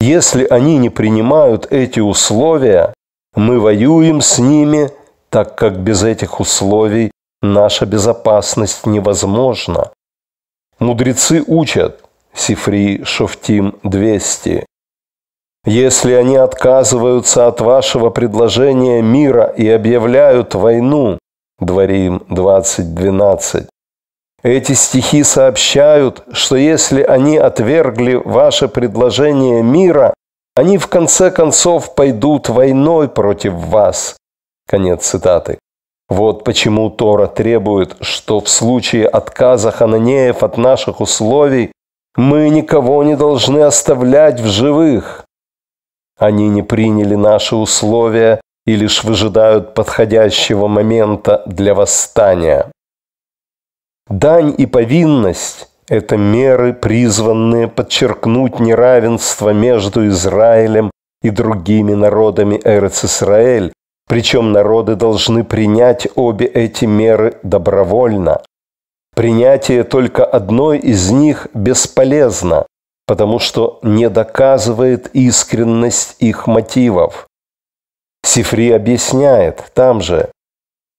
Если они не принимают эти условия, мы воюем с ними, так как без этих условий наша безопасность невозможна. Мудрецы учат, Сифри Шофтим 200, если они отказываются от вашего предложения мира и объявляют войну, Дворим 20.12, эти стихи сообщают, что если они отвергли ваше предложение мира, они в конце концов пойдут войной против вас. Конец цитаты. Вот почему Тора требует, что в случае отказа хананеев от наших условий мы никого не должны оставлять в живых. Они не приняли наши условия и лишь выжидают подходящего момента для восстания. Дань и повинность – это меры, призванные подчеркнуть неравенство между Израилем и другими народами Эрец-Исраэль, причем народы должны принять обе эти меры добровольно. Принятие только одной из них бесполезно, потому что не доказывает искренность их мотивов. Сифри объясняет там же,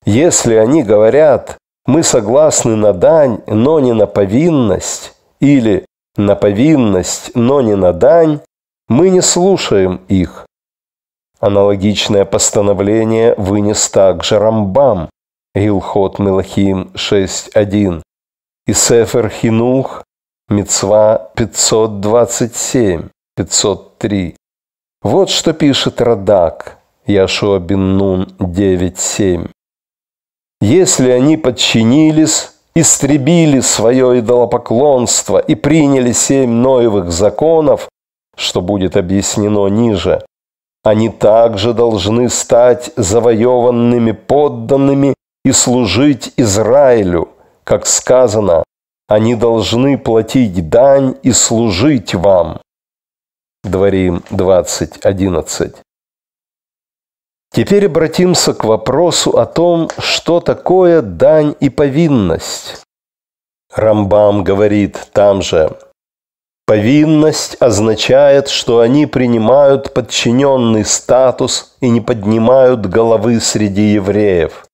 если они говорят, мы согласны на дань, но не на повинность, или на повинность, но не на дань, мы не слушаем их. Аналогичное постановление вынес также Рамбам, Гилхот Мелахим 6.1, и Сефер Хинух, Мицва 527, 503. Вот что пишет Радак, Яшуа Бин Нун 9.7. Если они подчинились, истребили свое идолопоклонство и приняли семь Ноевых законов, что будет объяснено ниже, они также должны стать завоеванными подданными и служить Израилю, как сказано, они должны платить дань и служить вам. Дворим 20.11. Теперь обратимся к вопросу о том, что такое дань и повинность. Рамбам говорит там же, повинность означает, что они принимают подчиненный статус и не поднимают головы среди евреев.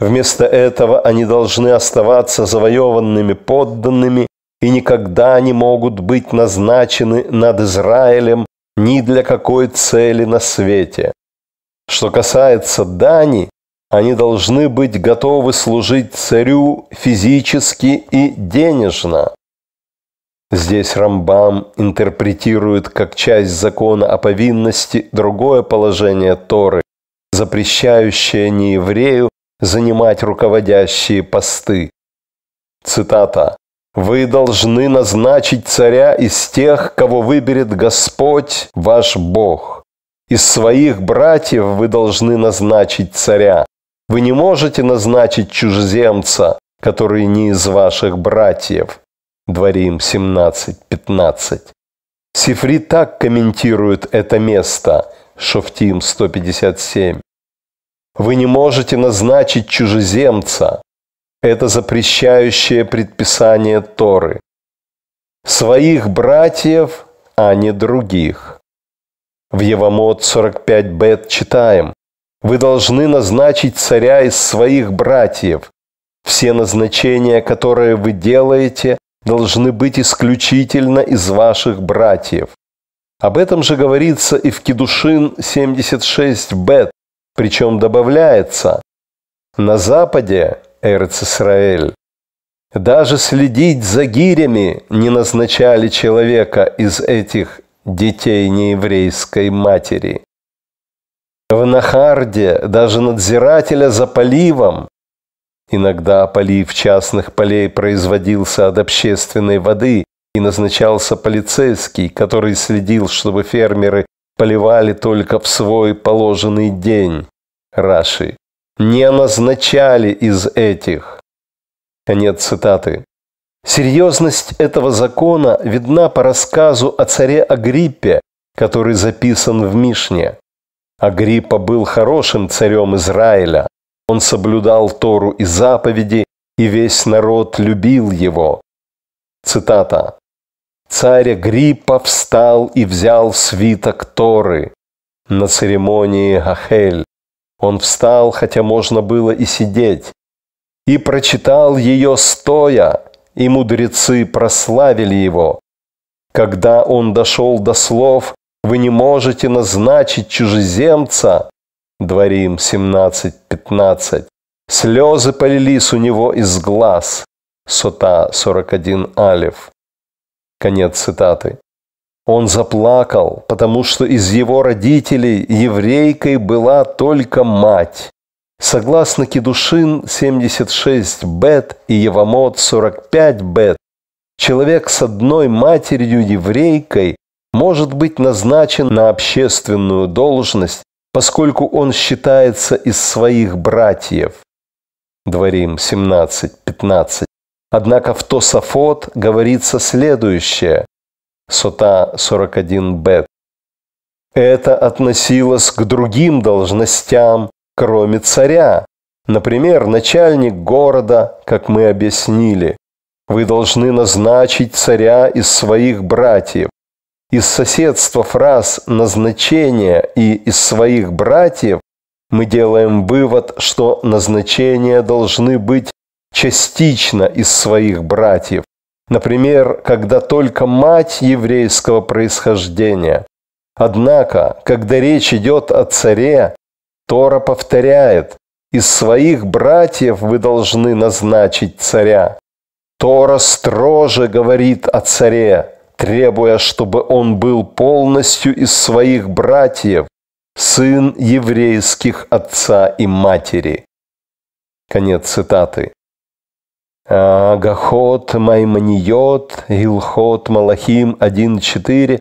Вместо этого они должны оставаться завоеванными подданными и никогда не могут быть назначены над Израилем ни для какой цели на свете. Что касается дани, они должны быть готовы служить царю физически и денежно. Здесь Рамбам интерпретирует как часть закона о повинности другое положение Торы, запрещающее нееврею занимать руководящие посты. Цитата. «Вы должны назначить царя из тех, кого выберет Господь ваш Бог». Из своих братьев вы должны назначить царя. Вы не можете назначить чужеземца, который не из ваших братьев. Дворим 17.15. Сифри так комментирует это место, Шофтим 157. Вы не можете назначить чужеземца. Это запрещающее предписание Торы. Своих братьев, а не других – в Евамот 45 бет читаем. «Вы должны назначить царя из своих братьев. Все назначения, которые вы делаете, должны быть исключительно из ваших братьев». Об этом же говорится и в Кедушин 76 бет, причем добавляется «На западе, Эрцисраэль, даже следить за гирями не назначали человека из этих детей нееврейской матери. В Нахарде даже надзирателя за поливом, иногда полив частных полей производился от общественной воды и назначался полицейский, который следил, чтобы фермеры поливали только в свой положенный день. Раши. Не назначали из этих. Конец цитаты. Серьезность этого закона видна по рассказу о царе Агриппе, который записан в Мишне. Агриппа был хорошим царем Израиля. Он соблюдал Тору и заповеди, и весь народ любил его. Цитата. «Царь Агриппа встал и взял свиток Торы на церемонии Гахель. Он встал, хотя можно было и сидеть, и прочитал ее стоя, и мудрецы прославили его. Когда он дошел до слов «Вы не можете назначить чужеземца», Дворим 17.15, слезы полились у него из глаз. Сота 41 Алиф. Конец цитаты. Он заплакал, потому что из его родителей еврейкой была только мать. Согласно Кедушин 76 бет и Евамот 45 бет, человек с одной матерью еврейкой может быть назначен на общественную должность, поскольку он считается из своих братьев. Дворим 17.15. Однако в Тософот говорится следующее. Сота 41 бет. Это относилось к другим должностям, кроме царя. Например, начальник города, как мы объяснили. Вы должны назначить царя из своих братьев. Из соседства фраз «назначение» и «из своих братьев» мы делаем вывод, что назначения должны быть частично из своих братьев. Например, когда только мать еврейского происхождения. Однако, когда речь идет о царе, Тора повторяет, из своих братьев вы должны назначить царя. Тора строже говорит о царе, требуя, чтобы он был полностью из своих братьев, сын еврейских отца и матери. Конец цитаты. Агахот Майманиот, Гилхот Малахим 1.4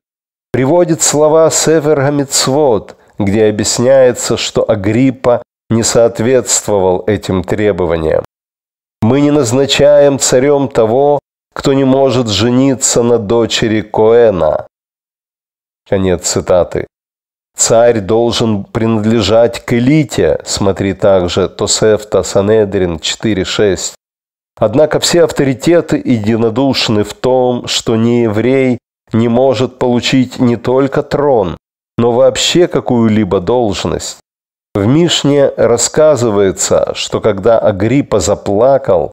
приводит слова Север Гамицвод, где объясняется, что Агриппа не соответствовал этим требованиям. «Мы не назначаем царем того, кто не может жениться на дочери Коэна». Конец цитаты. Царь должен принадлежать к элите, смотри также Тосефта, Санедрин 4.6. Однако все авторитеты единодушны в том, что нееврей не может получить не только трон, но вообще какую-либо должность. В Мишне рассказывается, что когда Агриппа заплакал,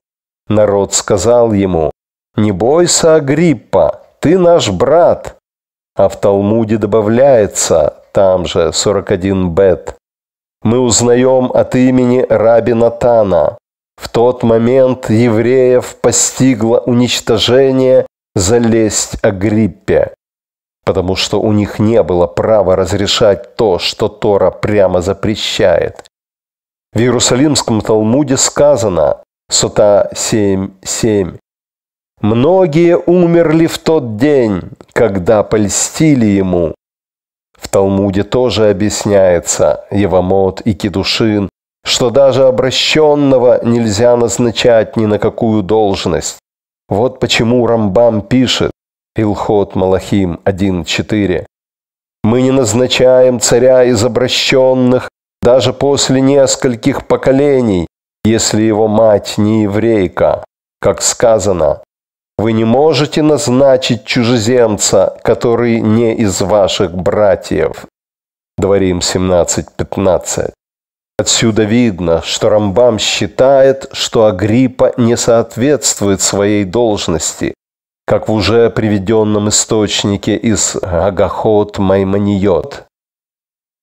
народ сказал ему, «Не бойся, Агриппа, ты наш брат». А в Талмуде добавляется, там же 41 бет, мы узнаем от имени Раби Натана. В тот момент евреев постигло уничтожение за лесть Агриппе потому что у них не было права разрешать то, что Тора прямо запрещает. В Иерусалимском Талмуде сказано, Сота 7.7, «Многие умерли в тот день, когда польстили ему». В Талмуде тоже объясняется Евамот и Кедушин, что даже обращенного нельзя назначать ни на какую должность. Вот почему Рамбам пишет, Пилхот Малахим 1.4. Мы не назначаем царя из обращенных даже после нескольких поколений, если его мать не еврейка, как сказано. Вы не можете назначить чужеземца, который не из ваших братьев. Дворим 17.15. Отсюда видно, что Рамбам считает, что Агриппа не соответствует своей должности, как в уже приведенном источнике из Агахот Маймониот.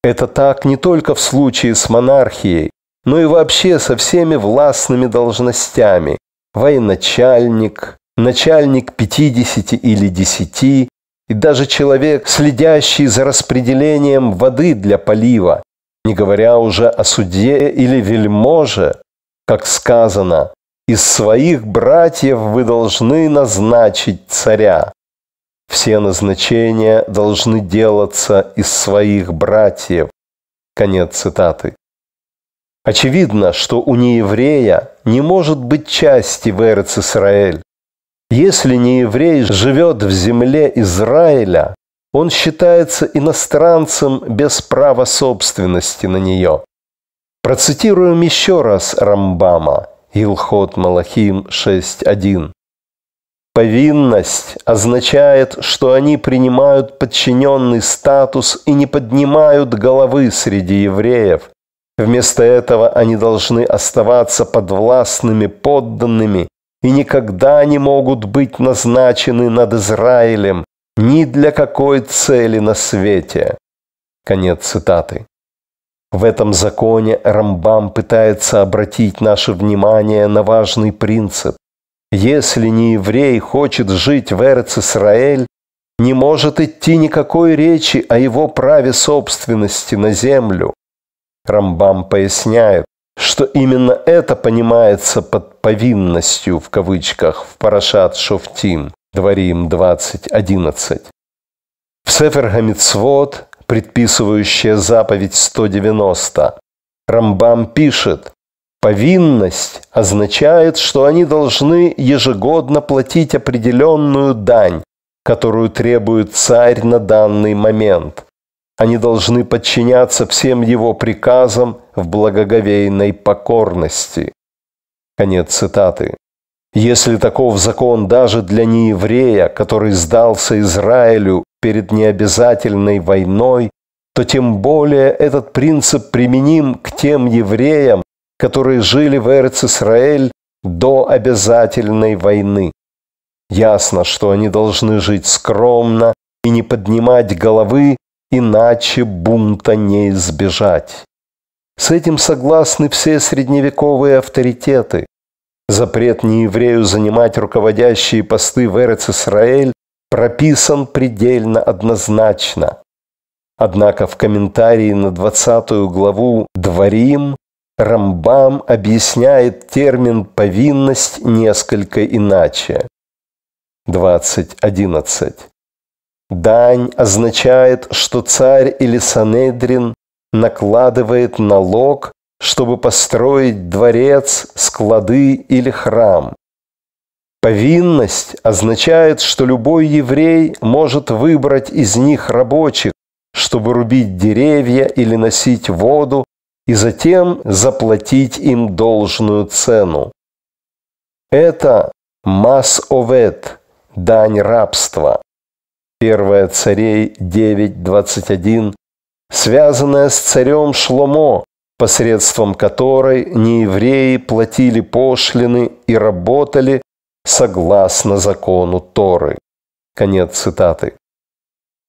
Это так не только в случае с монархией, но и вообще со всеми властными должностями – военачальник, начальник 50 или 10, и даже человек, следящий за распределением воды для полива, не говоря уже о суде или вельможе, как сказано, из своих братьев вы должны назначить царя. Все назначения должны делаться из своих братьев. Конец цитаты. Очевидно, что у нееврея не может быть части в Эрец Исраэль. Если нееврей живет в земле Израиля, он считается иностранцем без права собственности на нее. Процитируем еще раз Рамбама – Илхот Малахим 6.1. Повинность означает, что они принимают подчиненный статус и не поднимают головы среди евреев. Вместо этого они должны оставаться подвластными подданными и никогда не могут быть назначены над Израилем ни для какой цели на свете. Конец цитаты. В этом законе Рамбам пытается обратить наше внимание на важный принцип. Если не еврей хочет жить в Эрц-Исраэль, не может идти никакой речи о его праве собственности на землю. Рамбам поясняет, что именно это понимается под повинностью в кавычках в Парашат Шофтим, Дворим 20.11. В Сефер Гамицвод предписывающая заповедь 190. Рамбам пишет, повинность означает, что они должны ежегодно платить определенную дань, которую требует царь на данный момент. Они должны подчиняться всем его приказам в благоговейной покорности. Конец цитаты. Если таков закон даже для нееврея, который сдался Израилю перед необязательной войной, то тем более этот принцип применим к тем евреям, которые жили в Эрцисраэль до обязательной войны. Ясно, что они должны жить скромно и не поднимать головы, иначе бунта не избежать. С этим согласны все средневековые авторитеты. Запрет нееврею занимать руководящие посты в Эрец Исраэль прописан предельно однозначно. Однако в комментарии на 20 главу «Дворим» Рамбам объясняет термин «повинность» несколько иначе. 20.11. Дань означает, что царь или Санедрин накладывает налог чтобы построить дворец, склады или храм. Повинность означает, что любой еврей может выбрать из них рабочих, чтобы рубить деревья или носить воду, и затем заплатить им должную цену. Это мас-овет, дань рабства. 1 царей 9.21, связанная с царем Шломо, посредством которой неевреи платили пошлины и работали согласно закону Торы. Конец цитаты.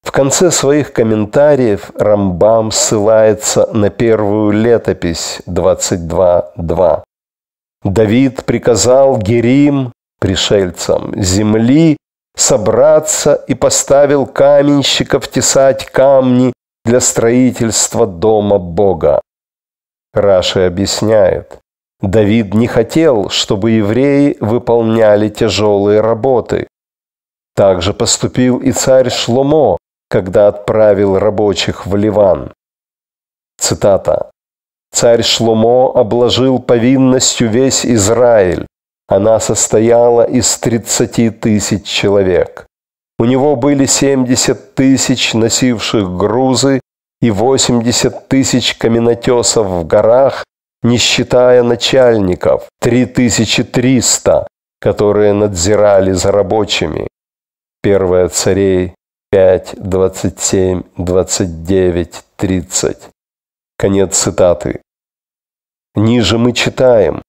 В конце своих комментариев Рамбам ссылается на первую летопись 22.2. Давид приказал Герим, пришельцам земли, собраться и поставил каменщиков тесать камни для строительства дома Бога. Раши объясняет, Давид не хотел, чтобы евреи выполняли тяжелые работы. Так же поступил и царь Шломо, когда отправил рабочих в Ливан. Цитата. «Царь Шломо обложил повинностью весь Израиль. Она состояла из 30 тысяч человек. У него были 70 тысяч, носивших грузы, и 80 тысяч каменотесов в горах, не считая начальников, 3300, которые надзирали за рабочими. 1 царей 5, 27, 29, 30. Конец цитаты. Ниже мы читаем.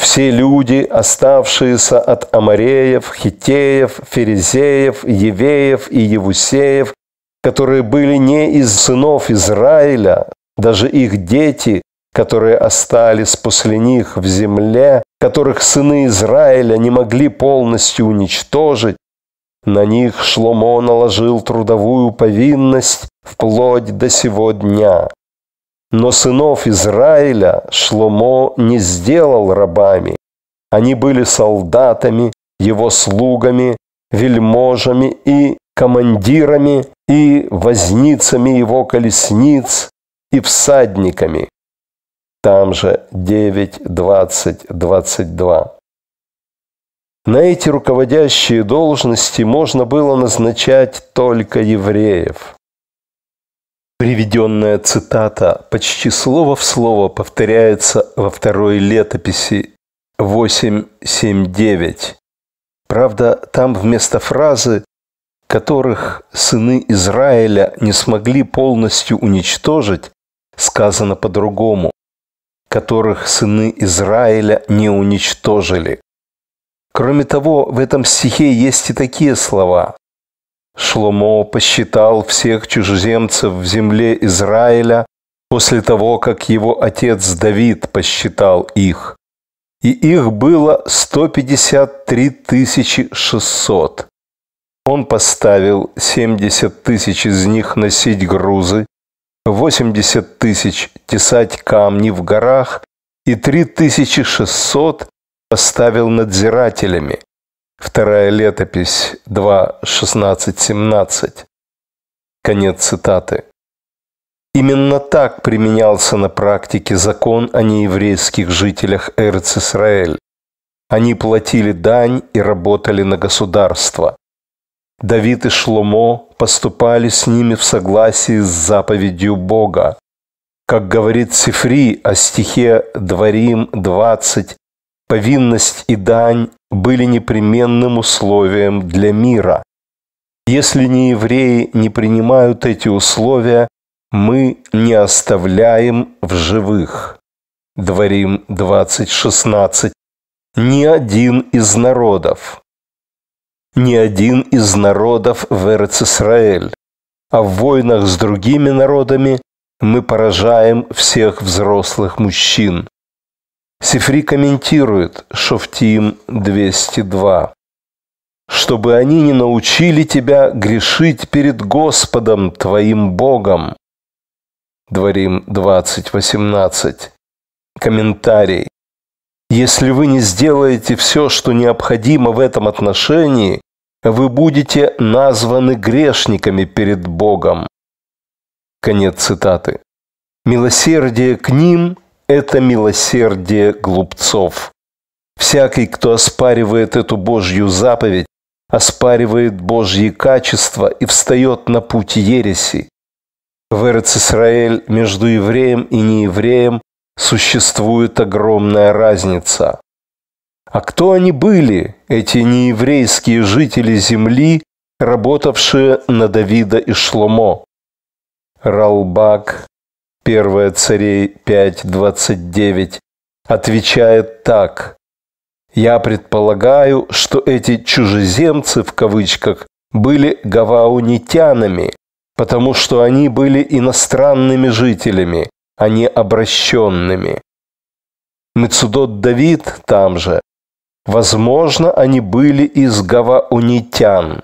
Все люди, оставшиеся от Амареев, Хитеев, Ферезеев, Евеев и Евусеев, которые были не из сынов Израиля, даже их дети, которые остались после них в земле, которых сыны Израиля не могли полностью уничтожить, на них Шломо наложил трудовую повинность вплоть до сего дня. Но сынов Израиля Шломо не сделал рабами. Они были солдатами, его слугами, вельможами и командирами и возницами его колесниц, и всадниками. Там же 9, 20, 22. На эти руководящие должности можно было назначать только евреев. Приведенная цитата почти слово в слово повторяется во второй летописи 8.7.9. Правда, там вместо фразы которых сыны Израиля не смогли полностью уничтожить, сказано по-другому, которых сыны Израиля не уничтожили. Кроме того, в этом стихе есть и такие слова. Шломо посчитал всех чужеземцев в земле Израиля после того, как его отец Давид посчитал их. И их было 153 600. Он поставил 70 тысяч из них носить грузы, 80 тысяч тесать камни в горах и 3600 поставил надзирателями. Вторая летопись 2.16.17. Конец цитаты. Именно так применялся на практике закон о нееврейских жителях Эрцисраэль. Они платили дань и работали на государство. Давид и Шломо поступали с ними в согласии с заповедью Бога. Как говорит Сифри о стихе Дворим 20, повинность и дань были непременным условием для мира. Если не евреи не принимают эти условия, мы не оставляем в живых. Дворим 20.16. Ни один из народов, ни один из народов в эрец а в войнах с другими народами мы поражаем всех взрослых мужчин. Сифри комментирует Шофтим 202. «Чтобы они не научили тебя грешить перед Господом твоим Богом». Дворим 20.18. Комментарий. Если вы не сделаете все, что необходимо в этом отношении, вы будете названы грешниками перед Богом. Конец цитаты. Милосердие к ним – это милосердие глупцов. Всякий, кто оспаривает эту Божью заповедь, оспаривает Божьи качества и встает на путь ереси. В Эрцисраэль между евреем и неевреем существует огромная разница. А кто они были, эти нееврейские жители земли, работавшие на Давида и Шломо? Ралбак, 1 царей 5.29, отвечает так. «Я предполагаю, что эти «чужеземцы» в кавычках были гаваунитянами, потому что они были иностранными жителями, а не обращенными. Мецудот Давид там же Возможно, они были из гаваонитян.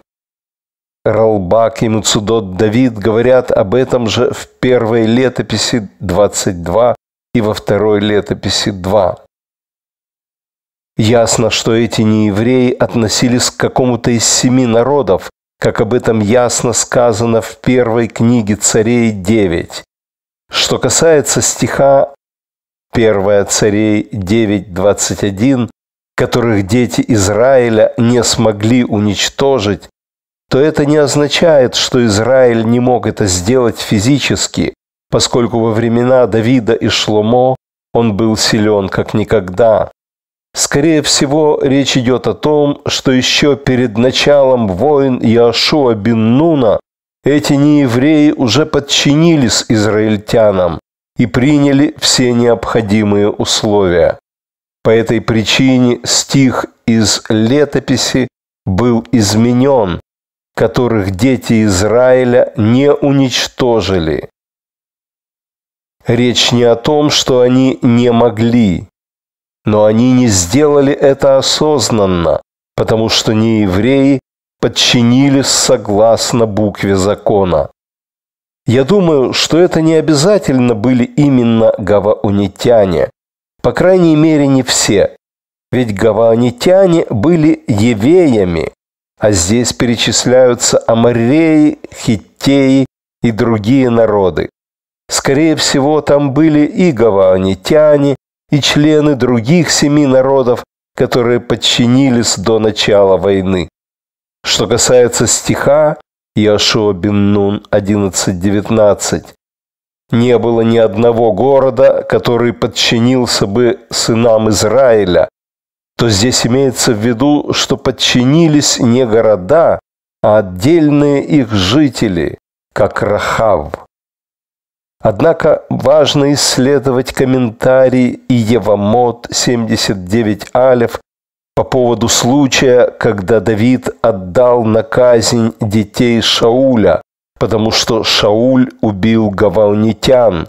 Ралбак и Муцудот Давид говорят об этом же в первой летописи 22 и во второй летописи 2. Ясно, что эти неевреи относились к какому-то из семи народов, как об этом ясно сказано в первой книге Царей 9. Что касается стиха 1 Царей 9.21, которых дети Израиля не смогли уничтожить, то это не означает, что Израиль не мог это сделать физически, поскольку во времена Давида и Шломо он был силен как никогда. Скорее всего, речь идет о том, что еще перед началом войн Яшуа бин Нуна эти неевреи уже подчинились израильтянам и приняли все необходимые условия. По этой причине стих из летописи был изменен, которых дети Израиля не уничтожили. Речь не о том, что они не могли, но они не сделали это осознанно, потому что неевреи подчинились согласно букве закона. Я думаю, что это не обязательно были именно гаваунитяне, по крайней мере, не все. Ведь гаванитяне были евеями, а здесь перечисляются амореи, хиттеи и другие народы. Скорее всего, там были и гаванитяне, и члены других семи народов, которые подчинились до начала войны. Что касается стиха Иошуа Бин Нун 11.19, не было ни одного города, который подчинился бы сынам Израиля, то здесь имеется в виду, что подчинились не города, а отдельные их жители, как Рахав. Однако важно исследовать комментарий Иевамот 79 Алев по поводу случая, когда Давид отдал на казнь детей Шауля, потому что Шауль убил гавалнитян.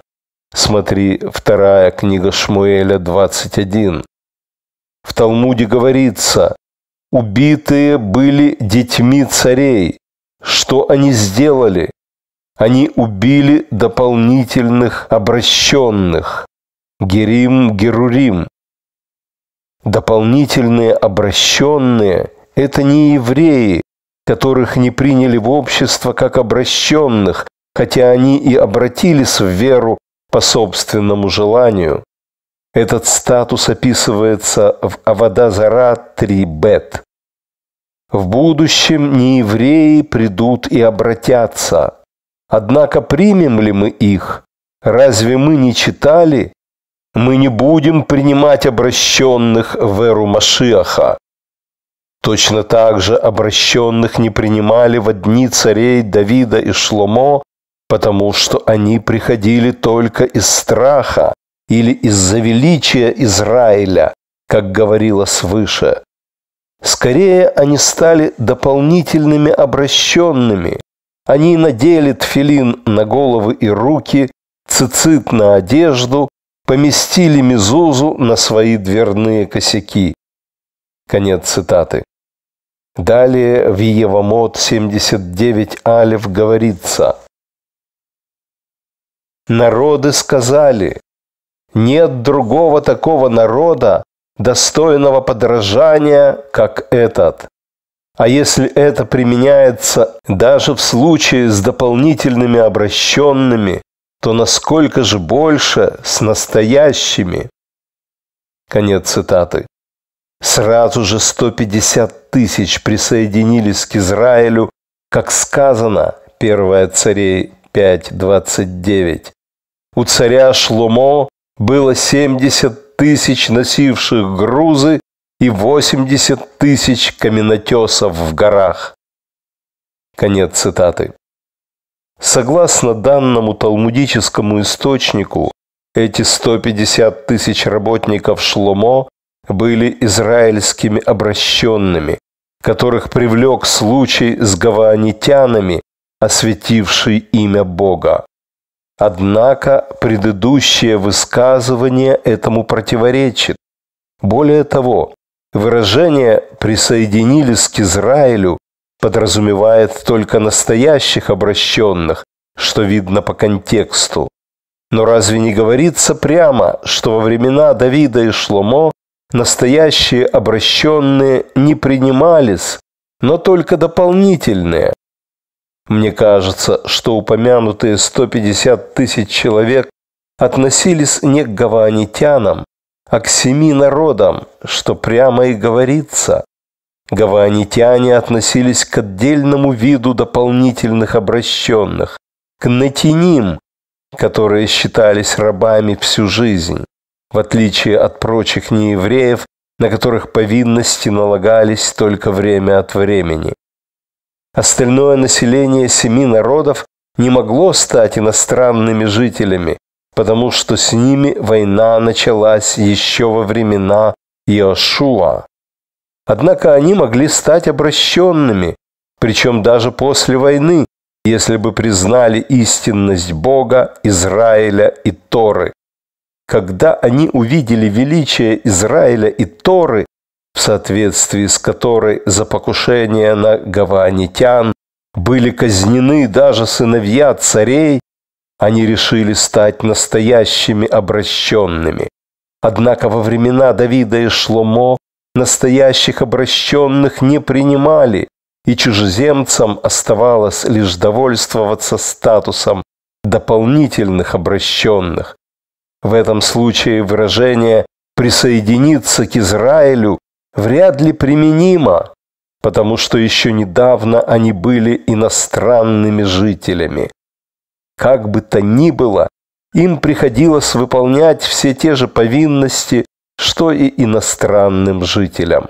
Смотри, вторая книга Шмуэля 21. В Талмуде говорится, убитые были детьми царей. Что они сделали? Они убили дополнительных обращенных. Герим Герурим. Дополнительные обращенные – это не евреи, которых не приняли в общество как обращенных, хотя они и обратились в веру по собственному желанию. Этот статус описывается в Авадазара 3 бет. В будущем неевреи придут и обратятся. Однако примем ли мы их? Разве мы не читали? Мы не будем принимать обращенных в эру Машиаха. Точно так же обращенных не принимали в одни царей Давида и Шломо, потому что они приходили только из страха или из-за величия Израиля, как говорило свыше. Скорее они стали дополнительными обращенными. Они надели тфилин на головы и руки, цицит на одежду, поместили мизузу на свои дверные косяки. Конец цитаты. Далее в Евамот 79 Алев говорится, «Народы сказали, нет другого такого народа, достойного подражания, как этот. А если это применяется даже в случае с дополнительными обращенными, то насколько же больше с настоящими? Конец цитаты. Сразу же 150 тысяч присоединились к Израилю, как сказано, 1 царей 5.29. У царя Шломо было 70 тысяч носивших грузы и 80 тысяч каменотесов в горах. Конец цитаты. Согласно данному талмудическому источнику, эти 150 тысяч работников Шломо были израильскими обращенными, которых привлек случай с гаванитянами, осветивший имя Бога. Однако предыдущее высказывание этому противоречит. Более того, выражение «присоединились к Израилю» подразумевает только настоящих обращенных, что видно по контексту. Но разве не говорится прямо, что во времена Давида и Шломо Настоящие обращенные не принимались, но только дополнительные. Мне кажется, что упомянутые 150 тысяч человек относились не к гаванитянам, а к семи народам, что прямо и говорится. Гаванитяне относились к отдельному виду дополнительных обращенных, к натяним, которые считались рабами всю жизнь в отличие от прочих неевреев, на которых повинности налагались только время от времени. Остальное население семи народов не могло стать иностранными жителями, потому что с ними война началась еще во времена Иошуа. Однако они могли стать обращенными, причем даже после войны, если бы признали истинность Бога, Израиля и Торы когда они увидели величие Израиля и Торы, в соответствии с которой за покушение на гаванитян были казнены даже сыновья царей, они решили стать настоящими обращенными. Однако во времена Давида и Шломо настоящих обращенных не принимали, и чужеземцам оставалось лишь довольствоваться статусом дополнительных обращенных. В этом случае выражение «присоединиться к Израилю» вряд ли применимо, потому что еще недавно они были иностранными жителями. Как бы то ни было, им приходилось выполнять все те же повинности, что и иностранным жителям.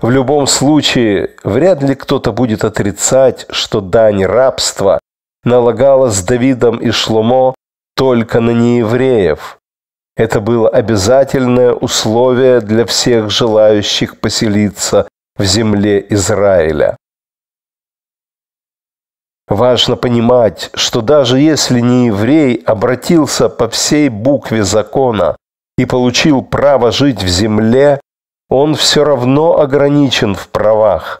В любом случае, вряд ли кто-то будет отрицать, что дань рабства налагалась с Давидом и Шломо только на неевреев. Это было обязательное условие для всех желающих поселиться в земле Израиля. Важно понимать, что даже если нееврей обратился по всей букве закона и получил право жить в земле, он все равно ограничен в правах.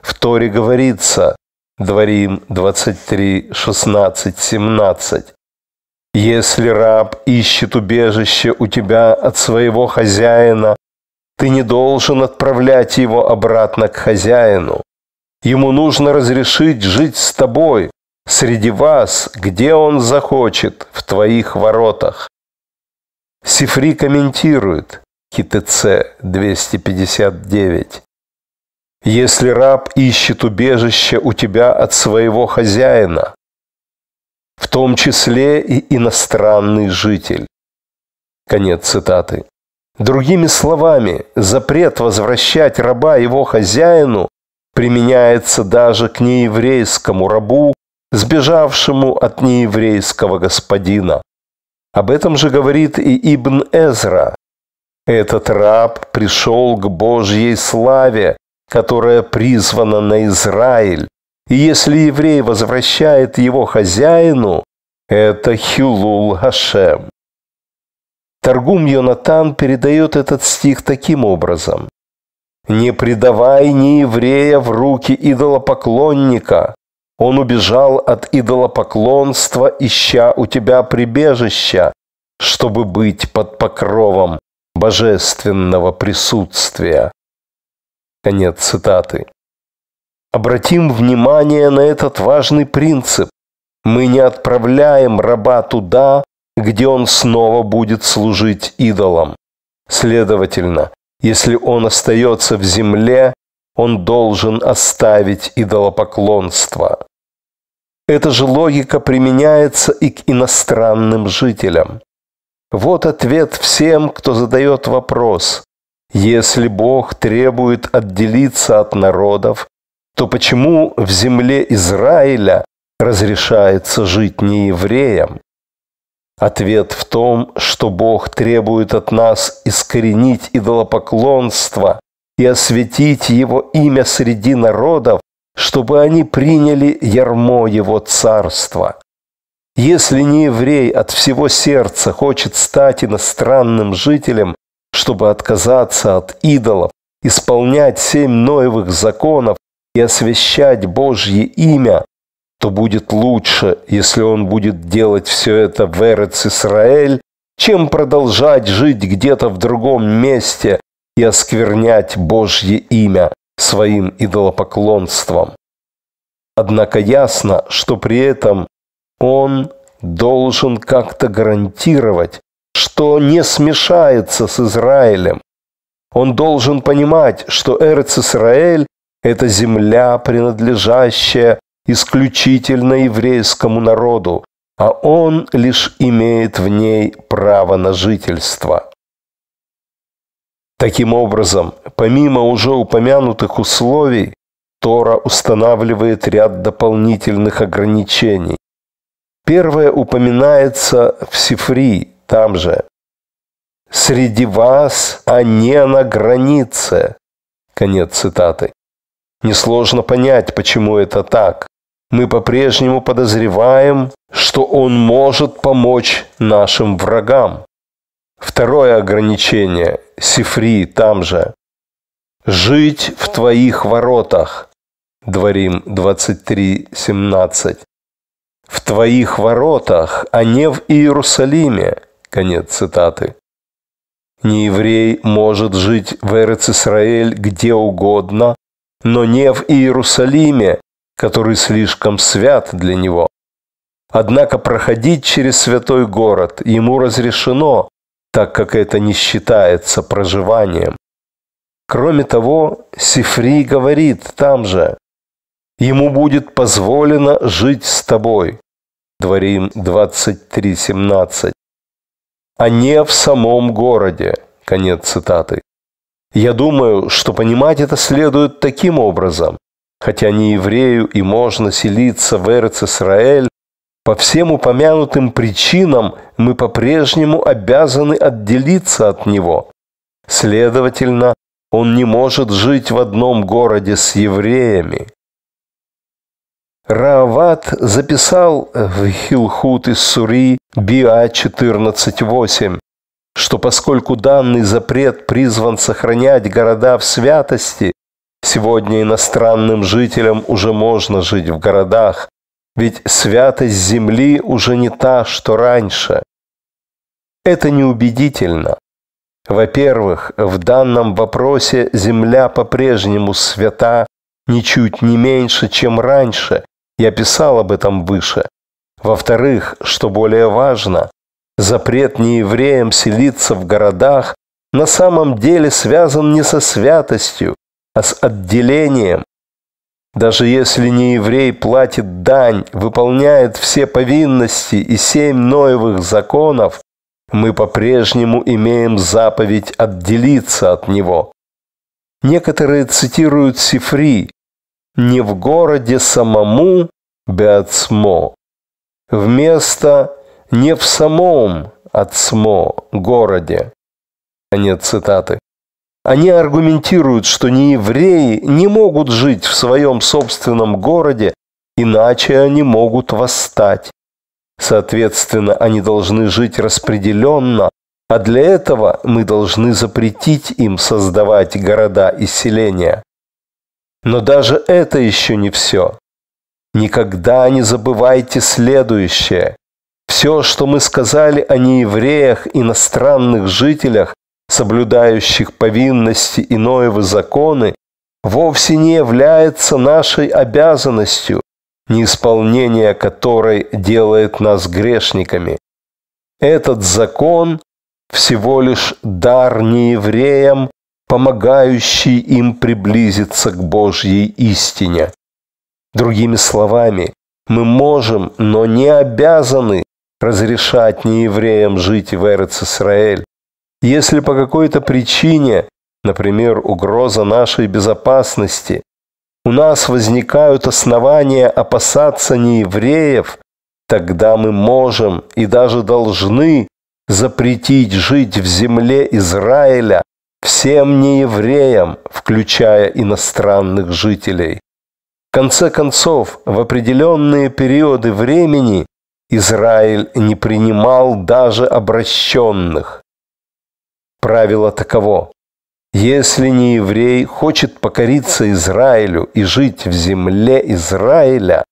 В Торе говорится, Дворим 23, 16, 17, если раб ищет убежище у тебя от своего хозяина, ты не должен отправлять его обратно к хозяину. Ему нужно разрешить жить с тобой, среди вас, где он захочет, в твоих воротах. Сифри комментирует КТЦ 259. Если раб ищет убежище у тебя от своего хозяина, в том числе и иностранный житель. Конец цитаты. Другими словами, запрет возвращать раба его хозяину применяется даже к нееврейскому рабу, сбежавшему от нееврейского господина. Об этом же говорит и Ибн Эзра. Этот раб пришел к Божьей славе, которая призвана на Израиль, и если еврей возвращает его хозяину, это Хилул Хашем. Торгум Йонатан передает этот стих таким образом. «Не предавай ни еврея в руки идолопоклонника. Он убежал от идолопоклонства, ища у тебя прибежища, чтобы быть под покровом божественного присутствия». Конец цитаты. Обратим внимание на этот важный принцип. Мы не отправляем раба туда, где он снова будет служить идолам. Следовательно, если он остается в земле, он должен оставить идолопоклонство. Эта же логика применяется и к иностранным жителям. Вот ответ всем, кто задает вопрос. Если Бог требует отделиться от народов, то почему в земле Израиля разрешается жить не евреям? Ответ в том, что Бог требует от нас искоренить идолопоклонство и осветить Его имя среди народов, чтобы они приняли ярмо Его царства. Если не еврей от всего сердца хочет стать иностранным жителем, чтобы отказаться от идолов, исполнять семь Ноевых законов и освящать Божье имя, то будет лучше, если он будет делать все это в Эрец-Исраэль, чем продолжать жить где-то в другом месте и осквернять Божье имя своим идолопоклонством. Однако ясно, что при этом он должен как-то гарантировать, что не смешается с Израилем. Он должен понимать, что Эрец Израиль это земля, принадлежащая исключительно еврейскому народу, а он лишь имеет в ней право на жительство. Таким образом, помимо уже упомянутых условий, Тора устанавливает ряд дополнительных ограничений. Первое упоминается в Сифри, там же. «Среди вас, а не на границе». Конец цитаты. Несложно понять, почему это так. Мы по-прежнему подозреваем, что он может помочь нашим врагам. Второе ограничение. Сифри там же. «Жить в твоих воротах» Дворим 23.17. «В твоих воротах, а не в Иерусалиме». Конец цитаты. Нееврей может жить в эрец где угодно, но не в Иерусалиме, который слишком свят для него. Однако проходить через святой город ему разрешено, так как это не считается проживанием. Кроме того, Сифри говорит там же, «Ему будет позволено жить с тобой». Дворим 23.17. «А не в самом городе». Конец цитаты. Я думаю, что понимать это следует таким образом. Хотя не еврею и можно селиться в Эрц-Исраэль, по всем упомянутым причинам мы по-прежнему обязаны отделиться от него. Следовательно, он не может жить в одном городе с евреями. Раават записал в Хилхут из Сури Биа 14.8 что поскольку данный запрет призван сохранять города в святости, сегодня иностранным жителям уже можно жить в городах, ведь святость земли уже не та, что раньше. Это неубедительно. Во-первых, в данном вопросе земля по-прежнему свята ничуть не меньше, чем раньше. Я писал об этом выше. Во-вторых, что более важно, Запрет неевреям селиться в городах на самом деле связан не со святостью, а с отделением. Даже если нееврей платит дань, выполняет все повинности и семь Ноевых законов, мы по-прежнему имеем заповедь отделиться от него. Некоторые цитируют Сифри «Не в городе самому Беацмо». Вместо не в самом Ацмо городе. Конец цитаты. Они аргументируют, что неевреи не могут жить в своем собственном городе, иначе они могут восстать. Соответственно, они должны жить распределенно, а для этого мы должны запретить им создавать города и селения. Но даже это еще не все. Никогда не забывайте следующее. Все, что мы сказали о неевреях, иностранных жителях, соблюдающих повинности и Ноевы законы, вовсе не является нашей обязанностью, неисполнение которой делает нас грешниками. Этот закон всего лишь дар неевреям, помогающий им приблизиться к Божьей истине. Другими словами, мы можем, но не обязаны разрешать неевреям жить в эрец Если по какой-то причине, например, угроза нашей безопасности, у нас возникают основания опасаться неевреев, тогда мы можем и даже должны запретить жить в земле Израиля всем неевреям, включая иностранных жителей. В конце концов, в определенные периоды времени Израиль не принимал даже обращенных. Правило таково. Если не еврей хочет покориться Израилю и жить в земле Израиля,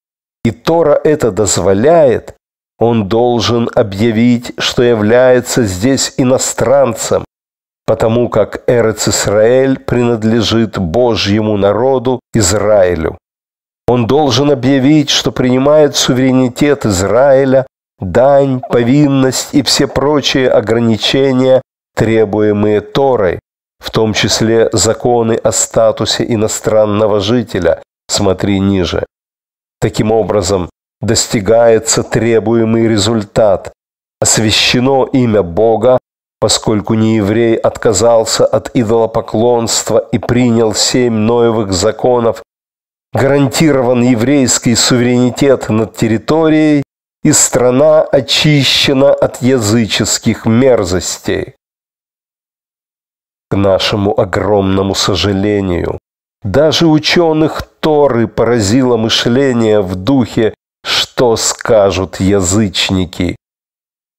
и Тора это дозволяет, он должен объявить, что является здесь иностранцем, потому как Эрец Исраэль принадлежит Божьему народу Израилю. Он должен объявить, что принимает суверенитет Израиля, дань, повинность и все прочие ограничения, требуемые Торой, в том числе законы о статусе иностранного жителя, смотри ниже. Таким образом, достигается требуемый результат. Освящено имя Бога, поскольку нееврей отказался от идолопоклонства и принял семь Ноевых законов гарантирован еврейский суверенитет над территорией, и страна очищена от языческих мерзостей. К нашему огромному сожалению, даже ученых Торы поразило мышление в духе «что скажут язычники?».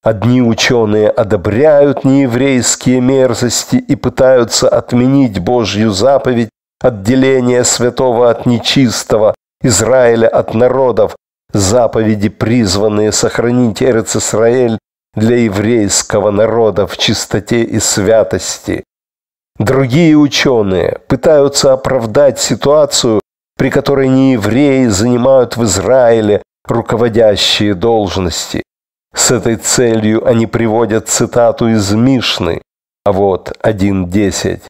Одни ученые одобряют нееврейские мерзости и пытаются отменить Божью заповедь отделение святого от нечистого, Израиля от народов, заповеди, призванные сохранить Эрцисраэль для еврейского народа в чистоте и святости. Другие ученые пытаются оправдать ситуацию, при которой неевреи занимают в Израиле руководящие должности. С этой целью они приводят цитату из Мишны, а вот 1.10.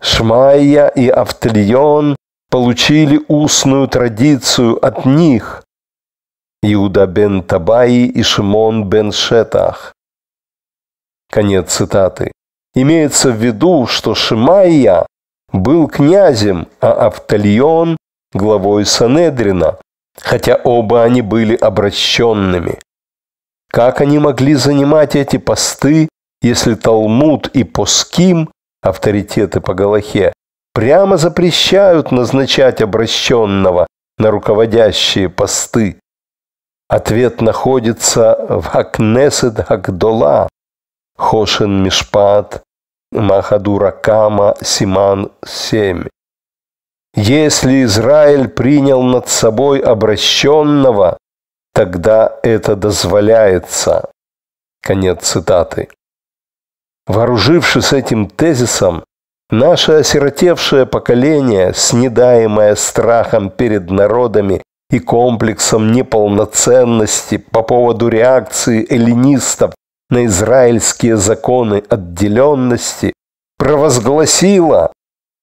Шмайя и Автильон получили устную традицию от них – Иуда бен Табаи и Шимон бен Шетах. Конец цитаты. Имеется в виду, что Шимайя был князем, а Автальон – главой Санедрина, хотя оба они были обращенными. Как они могли занимать эти посты, если Талмуд и Поским авторитеты по Галахе, прямо запрещают назначать обращенного на руководящие посты. Ответ находится в Хакнесет Хакдола, Хошин Мишпат, Махадура Кама, Симан 7. Если Израиль принял над собой обращенного, тогда это дозволяется. Конец цитаты. Вооружившись этим тезисом, наше осиротевшее поколение, снедаемое страхом перед народами и комплексом неполноценности по поводу реакции эллинистов на израильские законы отделенности, провозгласило: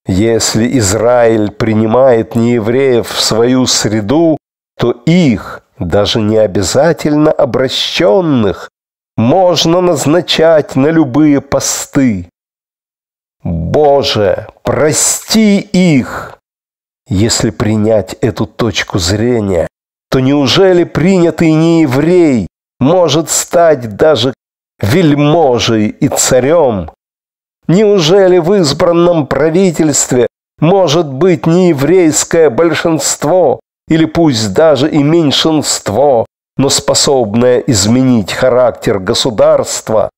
если Израиль принимает неевреев в свою среду, то их, даже не обязательно обращенных, можно назначать на любые посты. Боже, прости их! Если принять эту точку зрения, то неужели принятый не еврей может стать даже вельможей и царем? Неужели в избранном правительстве может быть не еврейское большинство или пусть даже и меньшинство, но способное изменить характер государства,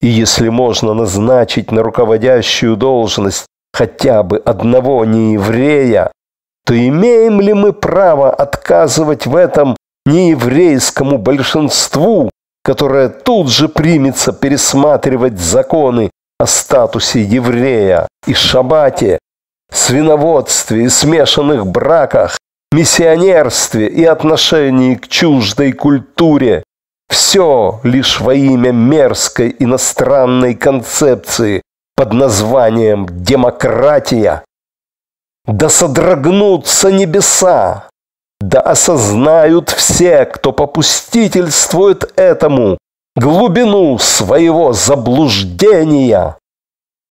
и если можно назначить на руководящую должность хотя бы одного нееврея, то имеем ли мы право отказывать в этом нееврейскому большинству, которое тут же примется пересматривать законы о статусе еврея и шабате, свиноводстве и смешанных браках, миссионерстве и отношении к чуждой культуре. Все лишь во имя мерзкой иностранной концепции под названием «демократия». Да содрогнутся небеса, да осознают все, кто попустительствует этому, глубину своего заблуждения.